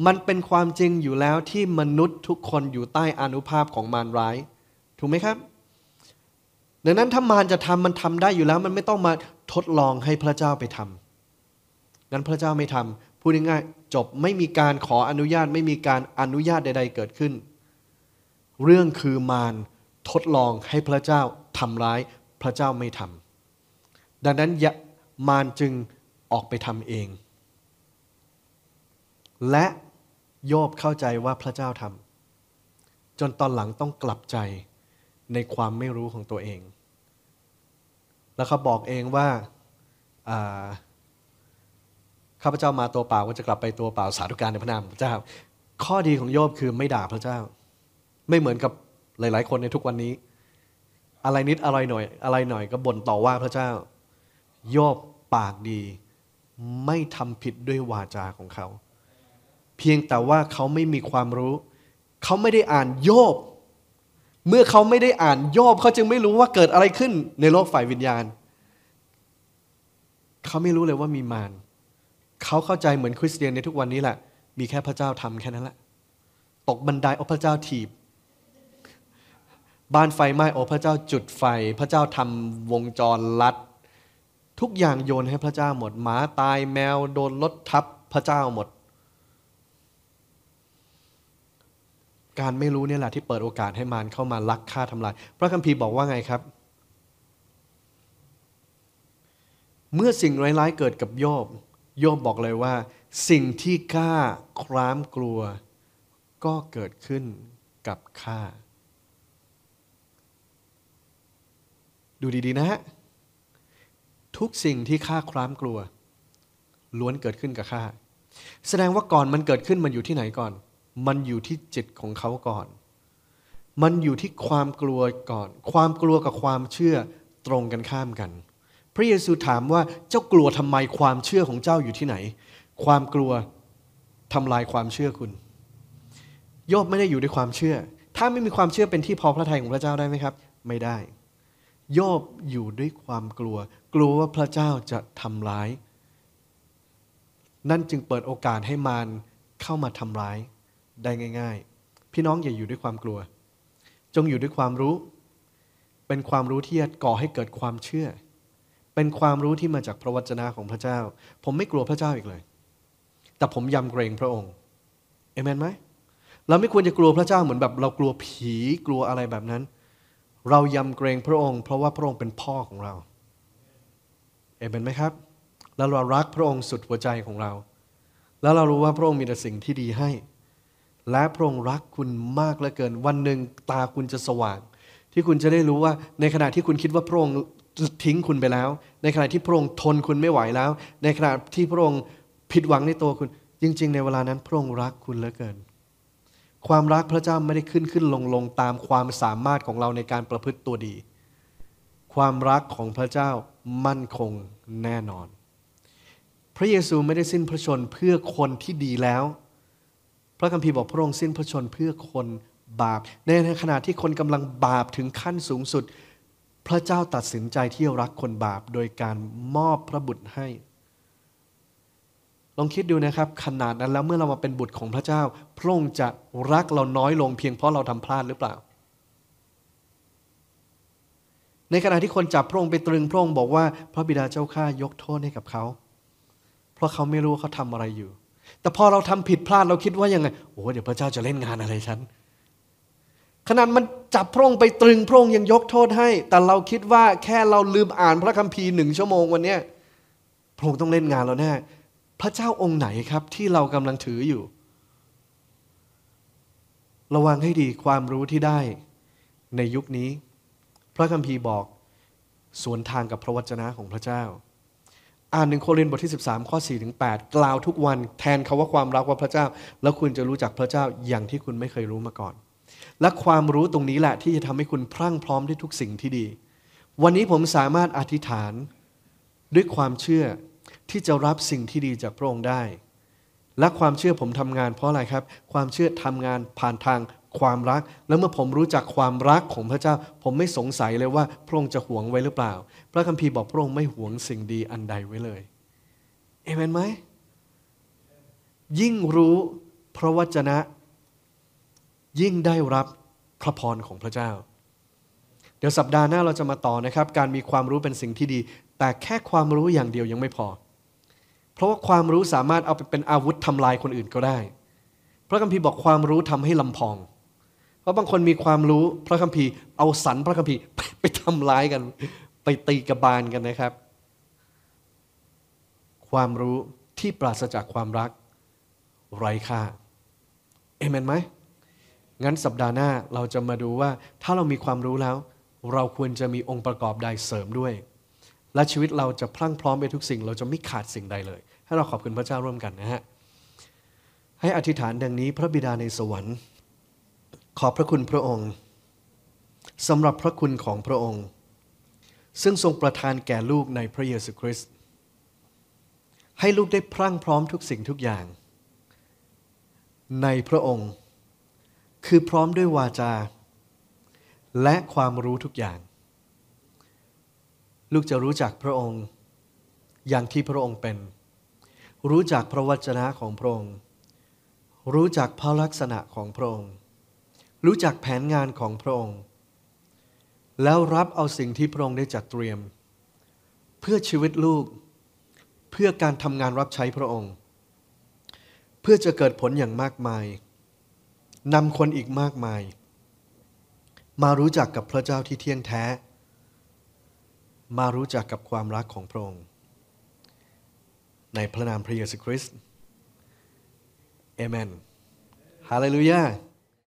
มันเป็นความจริงอยู่แล้วที่มนุษย์ทุกคนอยู่ใต้อนุภาพของมารร้าย ถูกไหมครับ ดังนั้นถ้ามารจะทำมันทำได้อยู่แล้วมันไม่ต้องมาทดลองให้พระเจ้าไปทำงั้นพระเจ้าไม่ทำ พูดง่ายๆจบไม่มีการขออนุญาตไม่มีการอนุญาตใด ๆ เกิดขึ้น เรื่องคือมารทดลองให้พระเจ้าทำร้ายพระเจ้าไม่ทำดังนั้นมารจึงออกไปทำเอง และโยบเข้าใจว่าพระเจ้าทำ จนตอนหลังต้องกลับใจในความไม่รู้ของตัวเอง แล้วเขาบอกเองว่า ข้าพเจ้ามาตัวเปล่าก็จะกลับไปตัวเปล่าสาธุการในพระนามพระเจ้า ข้อดีของโยบคือไม่ด่าพระเจ้า ไม่เหมือนกับหลายๆคนในทุกวันนี้ อะไรนิดอะไรหน่อย อะไรหน่อยก็บ่นต่อว่าพระเจ้าโยบปากดี ไม่ทำผิดด้วยวาจาของเขา เพียงแต่ว่าเขาไม่มีความรู้ เขาไม่ได้อ่านโยบเมื่อเขาไม่ได้อ่านโยบเขาจึงไม่รู้ว่าเกิดอะไรขึ้น ในโลกฝ่ายวิญญาณ เขาไม่รู้เลยว่ามีมารเขาเข้าใจเหมือนคริสเตียนในทุกวันนี้แหละ มีแค่พระเจ้าทำแค่นั้นแหละ ตกบันไดโอ้พระเจ้าถีบบ้านไฟไหม้โอ้พระเจ้าจุดไฟ พระเจ้าทำวงจรลัดทุกอย่างโยนให้พระเจ้าหมดหมาตายแมวโดนรถทับพระเจ้าหมด การไม่รู้เนี่ยแหละที่เปิดโอกาสให้มารเข้ามาลักฆ่าทำลายพระคัมภีร์บอกว่าไงครับ เมื่อสิ่งร้ายๆเกิดกับโยบโยบบอกเลยว่า สิ่งที่ข้าครามกลัว ก็เกิดขึ้นกับข้าดูดีๆนะฮะทุกสิ่งที่ข้าคร้ามกลัว ล้วนเกิดขึ้นกับข้าแสดงว่าก่อนมันเกิดขึ้นมันอยู่ที่ไหนก่อน มันอยู่ที่จิตของเขาก่อน มันอยู่ที่ความกลัวก่อน ความกลัวกับความเชื่อตรงกันข้ามกัน พระเยซูถามว่าเจ้ากลัวทำไมความเชื่อของเจ้าอยู่ที่ไหน ความกลัวทำลายความเชื่อคุณโยบไม่ได้อยู่ด้วยความเชื่อ ถ้าไม่มีความเชื่อเป็นที่พอพระทัยของพระเจ้าได้ไหมครับ ไม่ได้ โยบอยู่ด้วยความกลัวกลัวว่าพระเจ้าจะทำร้าย นั่นจึงเปิดโอกาสให้มารเข้ามาทำร้ายได้ง่าย ๆ พี่น้องอย่าอยู่ด้วยความกลัว จงอยู่ด้วยความรู้ เป็นความรู้ที่ก่อให้เกิดความเชื่อ เป็นความรู้ที่มาจากพระวจนะของพระเจ้า ผมไม่กลัวพระเจ้าอีกเลย แต่ผมยำเกรงพระองค์ เอเมนไหม เราไม่ควรจะกลัวพระเจ้าเหมือนแบบเรากลัวผีกลัวอะไรแบบนั้น เรายำเกรงพระองค์ เพราะว่าพระองค์เป็นพ่อของเราเอเมนไหมครับ แล้วเรารักพระองค์สุดหัวใจของเรา แล้วเรารู้ว่าพระองค์มีแต่สิ่งที่ดีให้ และพระองค์รักคุณมากเหลือเกิน วันหนึ่งตาคุณจะสว่าง ที่คุณจะได้รู้ว่าในขณะที่คุณคิดว่าพระองค์ทิ้งคุณไปแล้ว ในขณะที่พระองค์ทนคุณไม่ไหวแล้ว ในขณะที่พระองค์ผิดหวังในตัวคุณ จริงๆ ในเวลานั้นพระองค์รักคุณเหลือเกิน ความรักพระเจ้าไม่ได้ขึ้นขึ้นลงลงตามความสามารถของเราในการประพฤติตัวดีความรักของพระเจ้ามั่นคงแน่นอน พระเยซูไม่ได้สิ้นพระชนเพื่อคนที่ดีแล้ว พระคัมภีร์บอกพระองค์สิ้นพระชนเพื่อคนบาป ในขณะที่คนกำลังบาปถึงขั้นสูงสุด พระเจ้าตัดสินใจที่จะรักคนบาปโดยการมอบพระบุตรให้ ลองคิดดูนะครับขนาดนั้นแล้วเมื่อเรามาเป็นบุตรของพระเจ้า พระองค์จะรักเราน้อยลงเพียงเพราะเราทำพลาดหรือเปล่าในขณะที่คนจับพระองค์ไปตรึงพระองค์บอกว่า พระบิดาเจ้าข้ายกโทษให้กับเขา เพราะเขาไม่รู้เขาทำอะไรอยู่ แต่พอเราทำผิดพลาดเราคิดว่ายังไงโอ้เดี๋ยวพระเจ้าจะเล่นงานอะไรฉันขนาดมันจับพระองค์ไปตรึงพระองค์ยังยกโทษให้ แต่เราคิดว่าแค่เราลืมอ่านพระคัมภีร์หนึ่งชั่วโมงวันนี้พระองค์ต้องเล่นงานเราแน่พระเจ้าองค์ไหนครับ ที่เรากำลังถืออยู่ ระวังให้ดีความรู้ที่ได้ในยุคนี้พระคัมภีร์บอกสวนทางกับพระวจนะของพระเจ้า อ่านหนึ่งโครินธ์บทที่ 13 ข้อ 4 ถึง 8 กล่าวทุกวันแทนคาว่าความรักว่าพระเจ้า แล้วคุณจะรู้จักพระเจ้าอย่างที่คุณไม่เคยรู้มาก่อน และความรู้ตรงนี้แหละที่จะทำให้คุณพรั่งพร้อมด้วยทุกสิ่งที่ดี วันนี้ผมสามารถอธิษฐานด้วยความเชื่อที่จะรับสิ่งที่ดีจากพระองค์ได้ และความเชื่อผมทำงาน เพราะอะไรครับ ความเชื่อทำงานผ่านทางความรักแล้วเมื่อผมรู้จักความรักของพระเจ้า ผมไม่สงสัยเลยว่าพระองค์จะหวงไว้หรือเปล่าพระคัมภีร์บอก พระองค์ไม่หวงสิ่งดีอันใดไว้เลยเอเมนไหมยิ่งรู้พระวจนะ ยิ่งได้รับพระพรของพระเจ้า เดี๋ยวสัปดาห์หน้าเราจะมาต่อนะครับ การมีความรู้เป็นสิ่งที่ดี แต่แค่ความรู้อย่างเดียวยังไม่พอเพราะว่าความรู้สามารถเอาไปเป็นอาวุธทำลายคนอื่นก็ได้พระคัมภีร์บอกความรู้ทำให้ลำพองเพราะบางคนมีความรู้พระคัมภีร์เอาสันพระคัมภีร์ไปทำร้ายกัน ไปตีกระบาลกันนะครับ ความรู้ที่ปราศจากความรักไร้ค่าเอเมนไหมงั้นสัปดาห์หน้าเราจะมาดูว่า ถ้าเรามีความรู้แล้ว เราควรจะมีองค์ประกอบใดเสริมด้วย และชีวิตเราจะพลั่งพร้อมไปทุกสิ่ง เราจะไม่ขาดสิ่งใดเลยให้เราขอบคุณพระเจ้าร่วมกันนะฮะให้อธิษฐานดังนี้ พระบิดาในสวรรค์ขอบพระคุณพระองค์ สำหรับพระคุณของพระองค์ ซึ่งทรงประทานแก่ลูกในพระเยซูคริสต์ให้ลูกได้พรั่งพร้อมทุกสิ่งทุกอย่าง ในพระองค์ คือพร้อมด้วยวาจา และความรู้ทุกอย่าง ลูกจะรู้จักพระองค์ อย่างที่พระองค์เป็น รู้จักพระวจนะของพระองค์ รู้จักพระลักษณะของพระองค์รู้จักแผนงานของพระองค์ แล้วรับเอาสิ่งที่พระองค์ได้จัดเตรียม เพื่อชีวิตลูกเพื่อการทำงานรับใช้พระองค์ เพื่อจะเกิดผลอย่างมากมายนำคนอีกมากมาย มารู้จักกับพระเจ้าที่เที่ยงแท้ มารู้จักกับความรักของพระองค์ ในพระนามพระเยซูคริสต์เอเมนฮาเลลูยา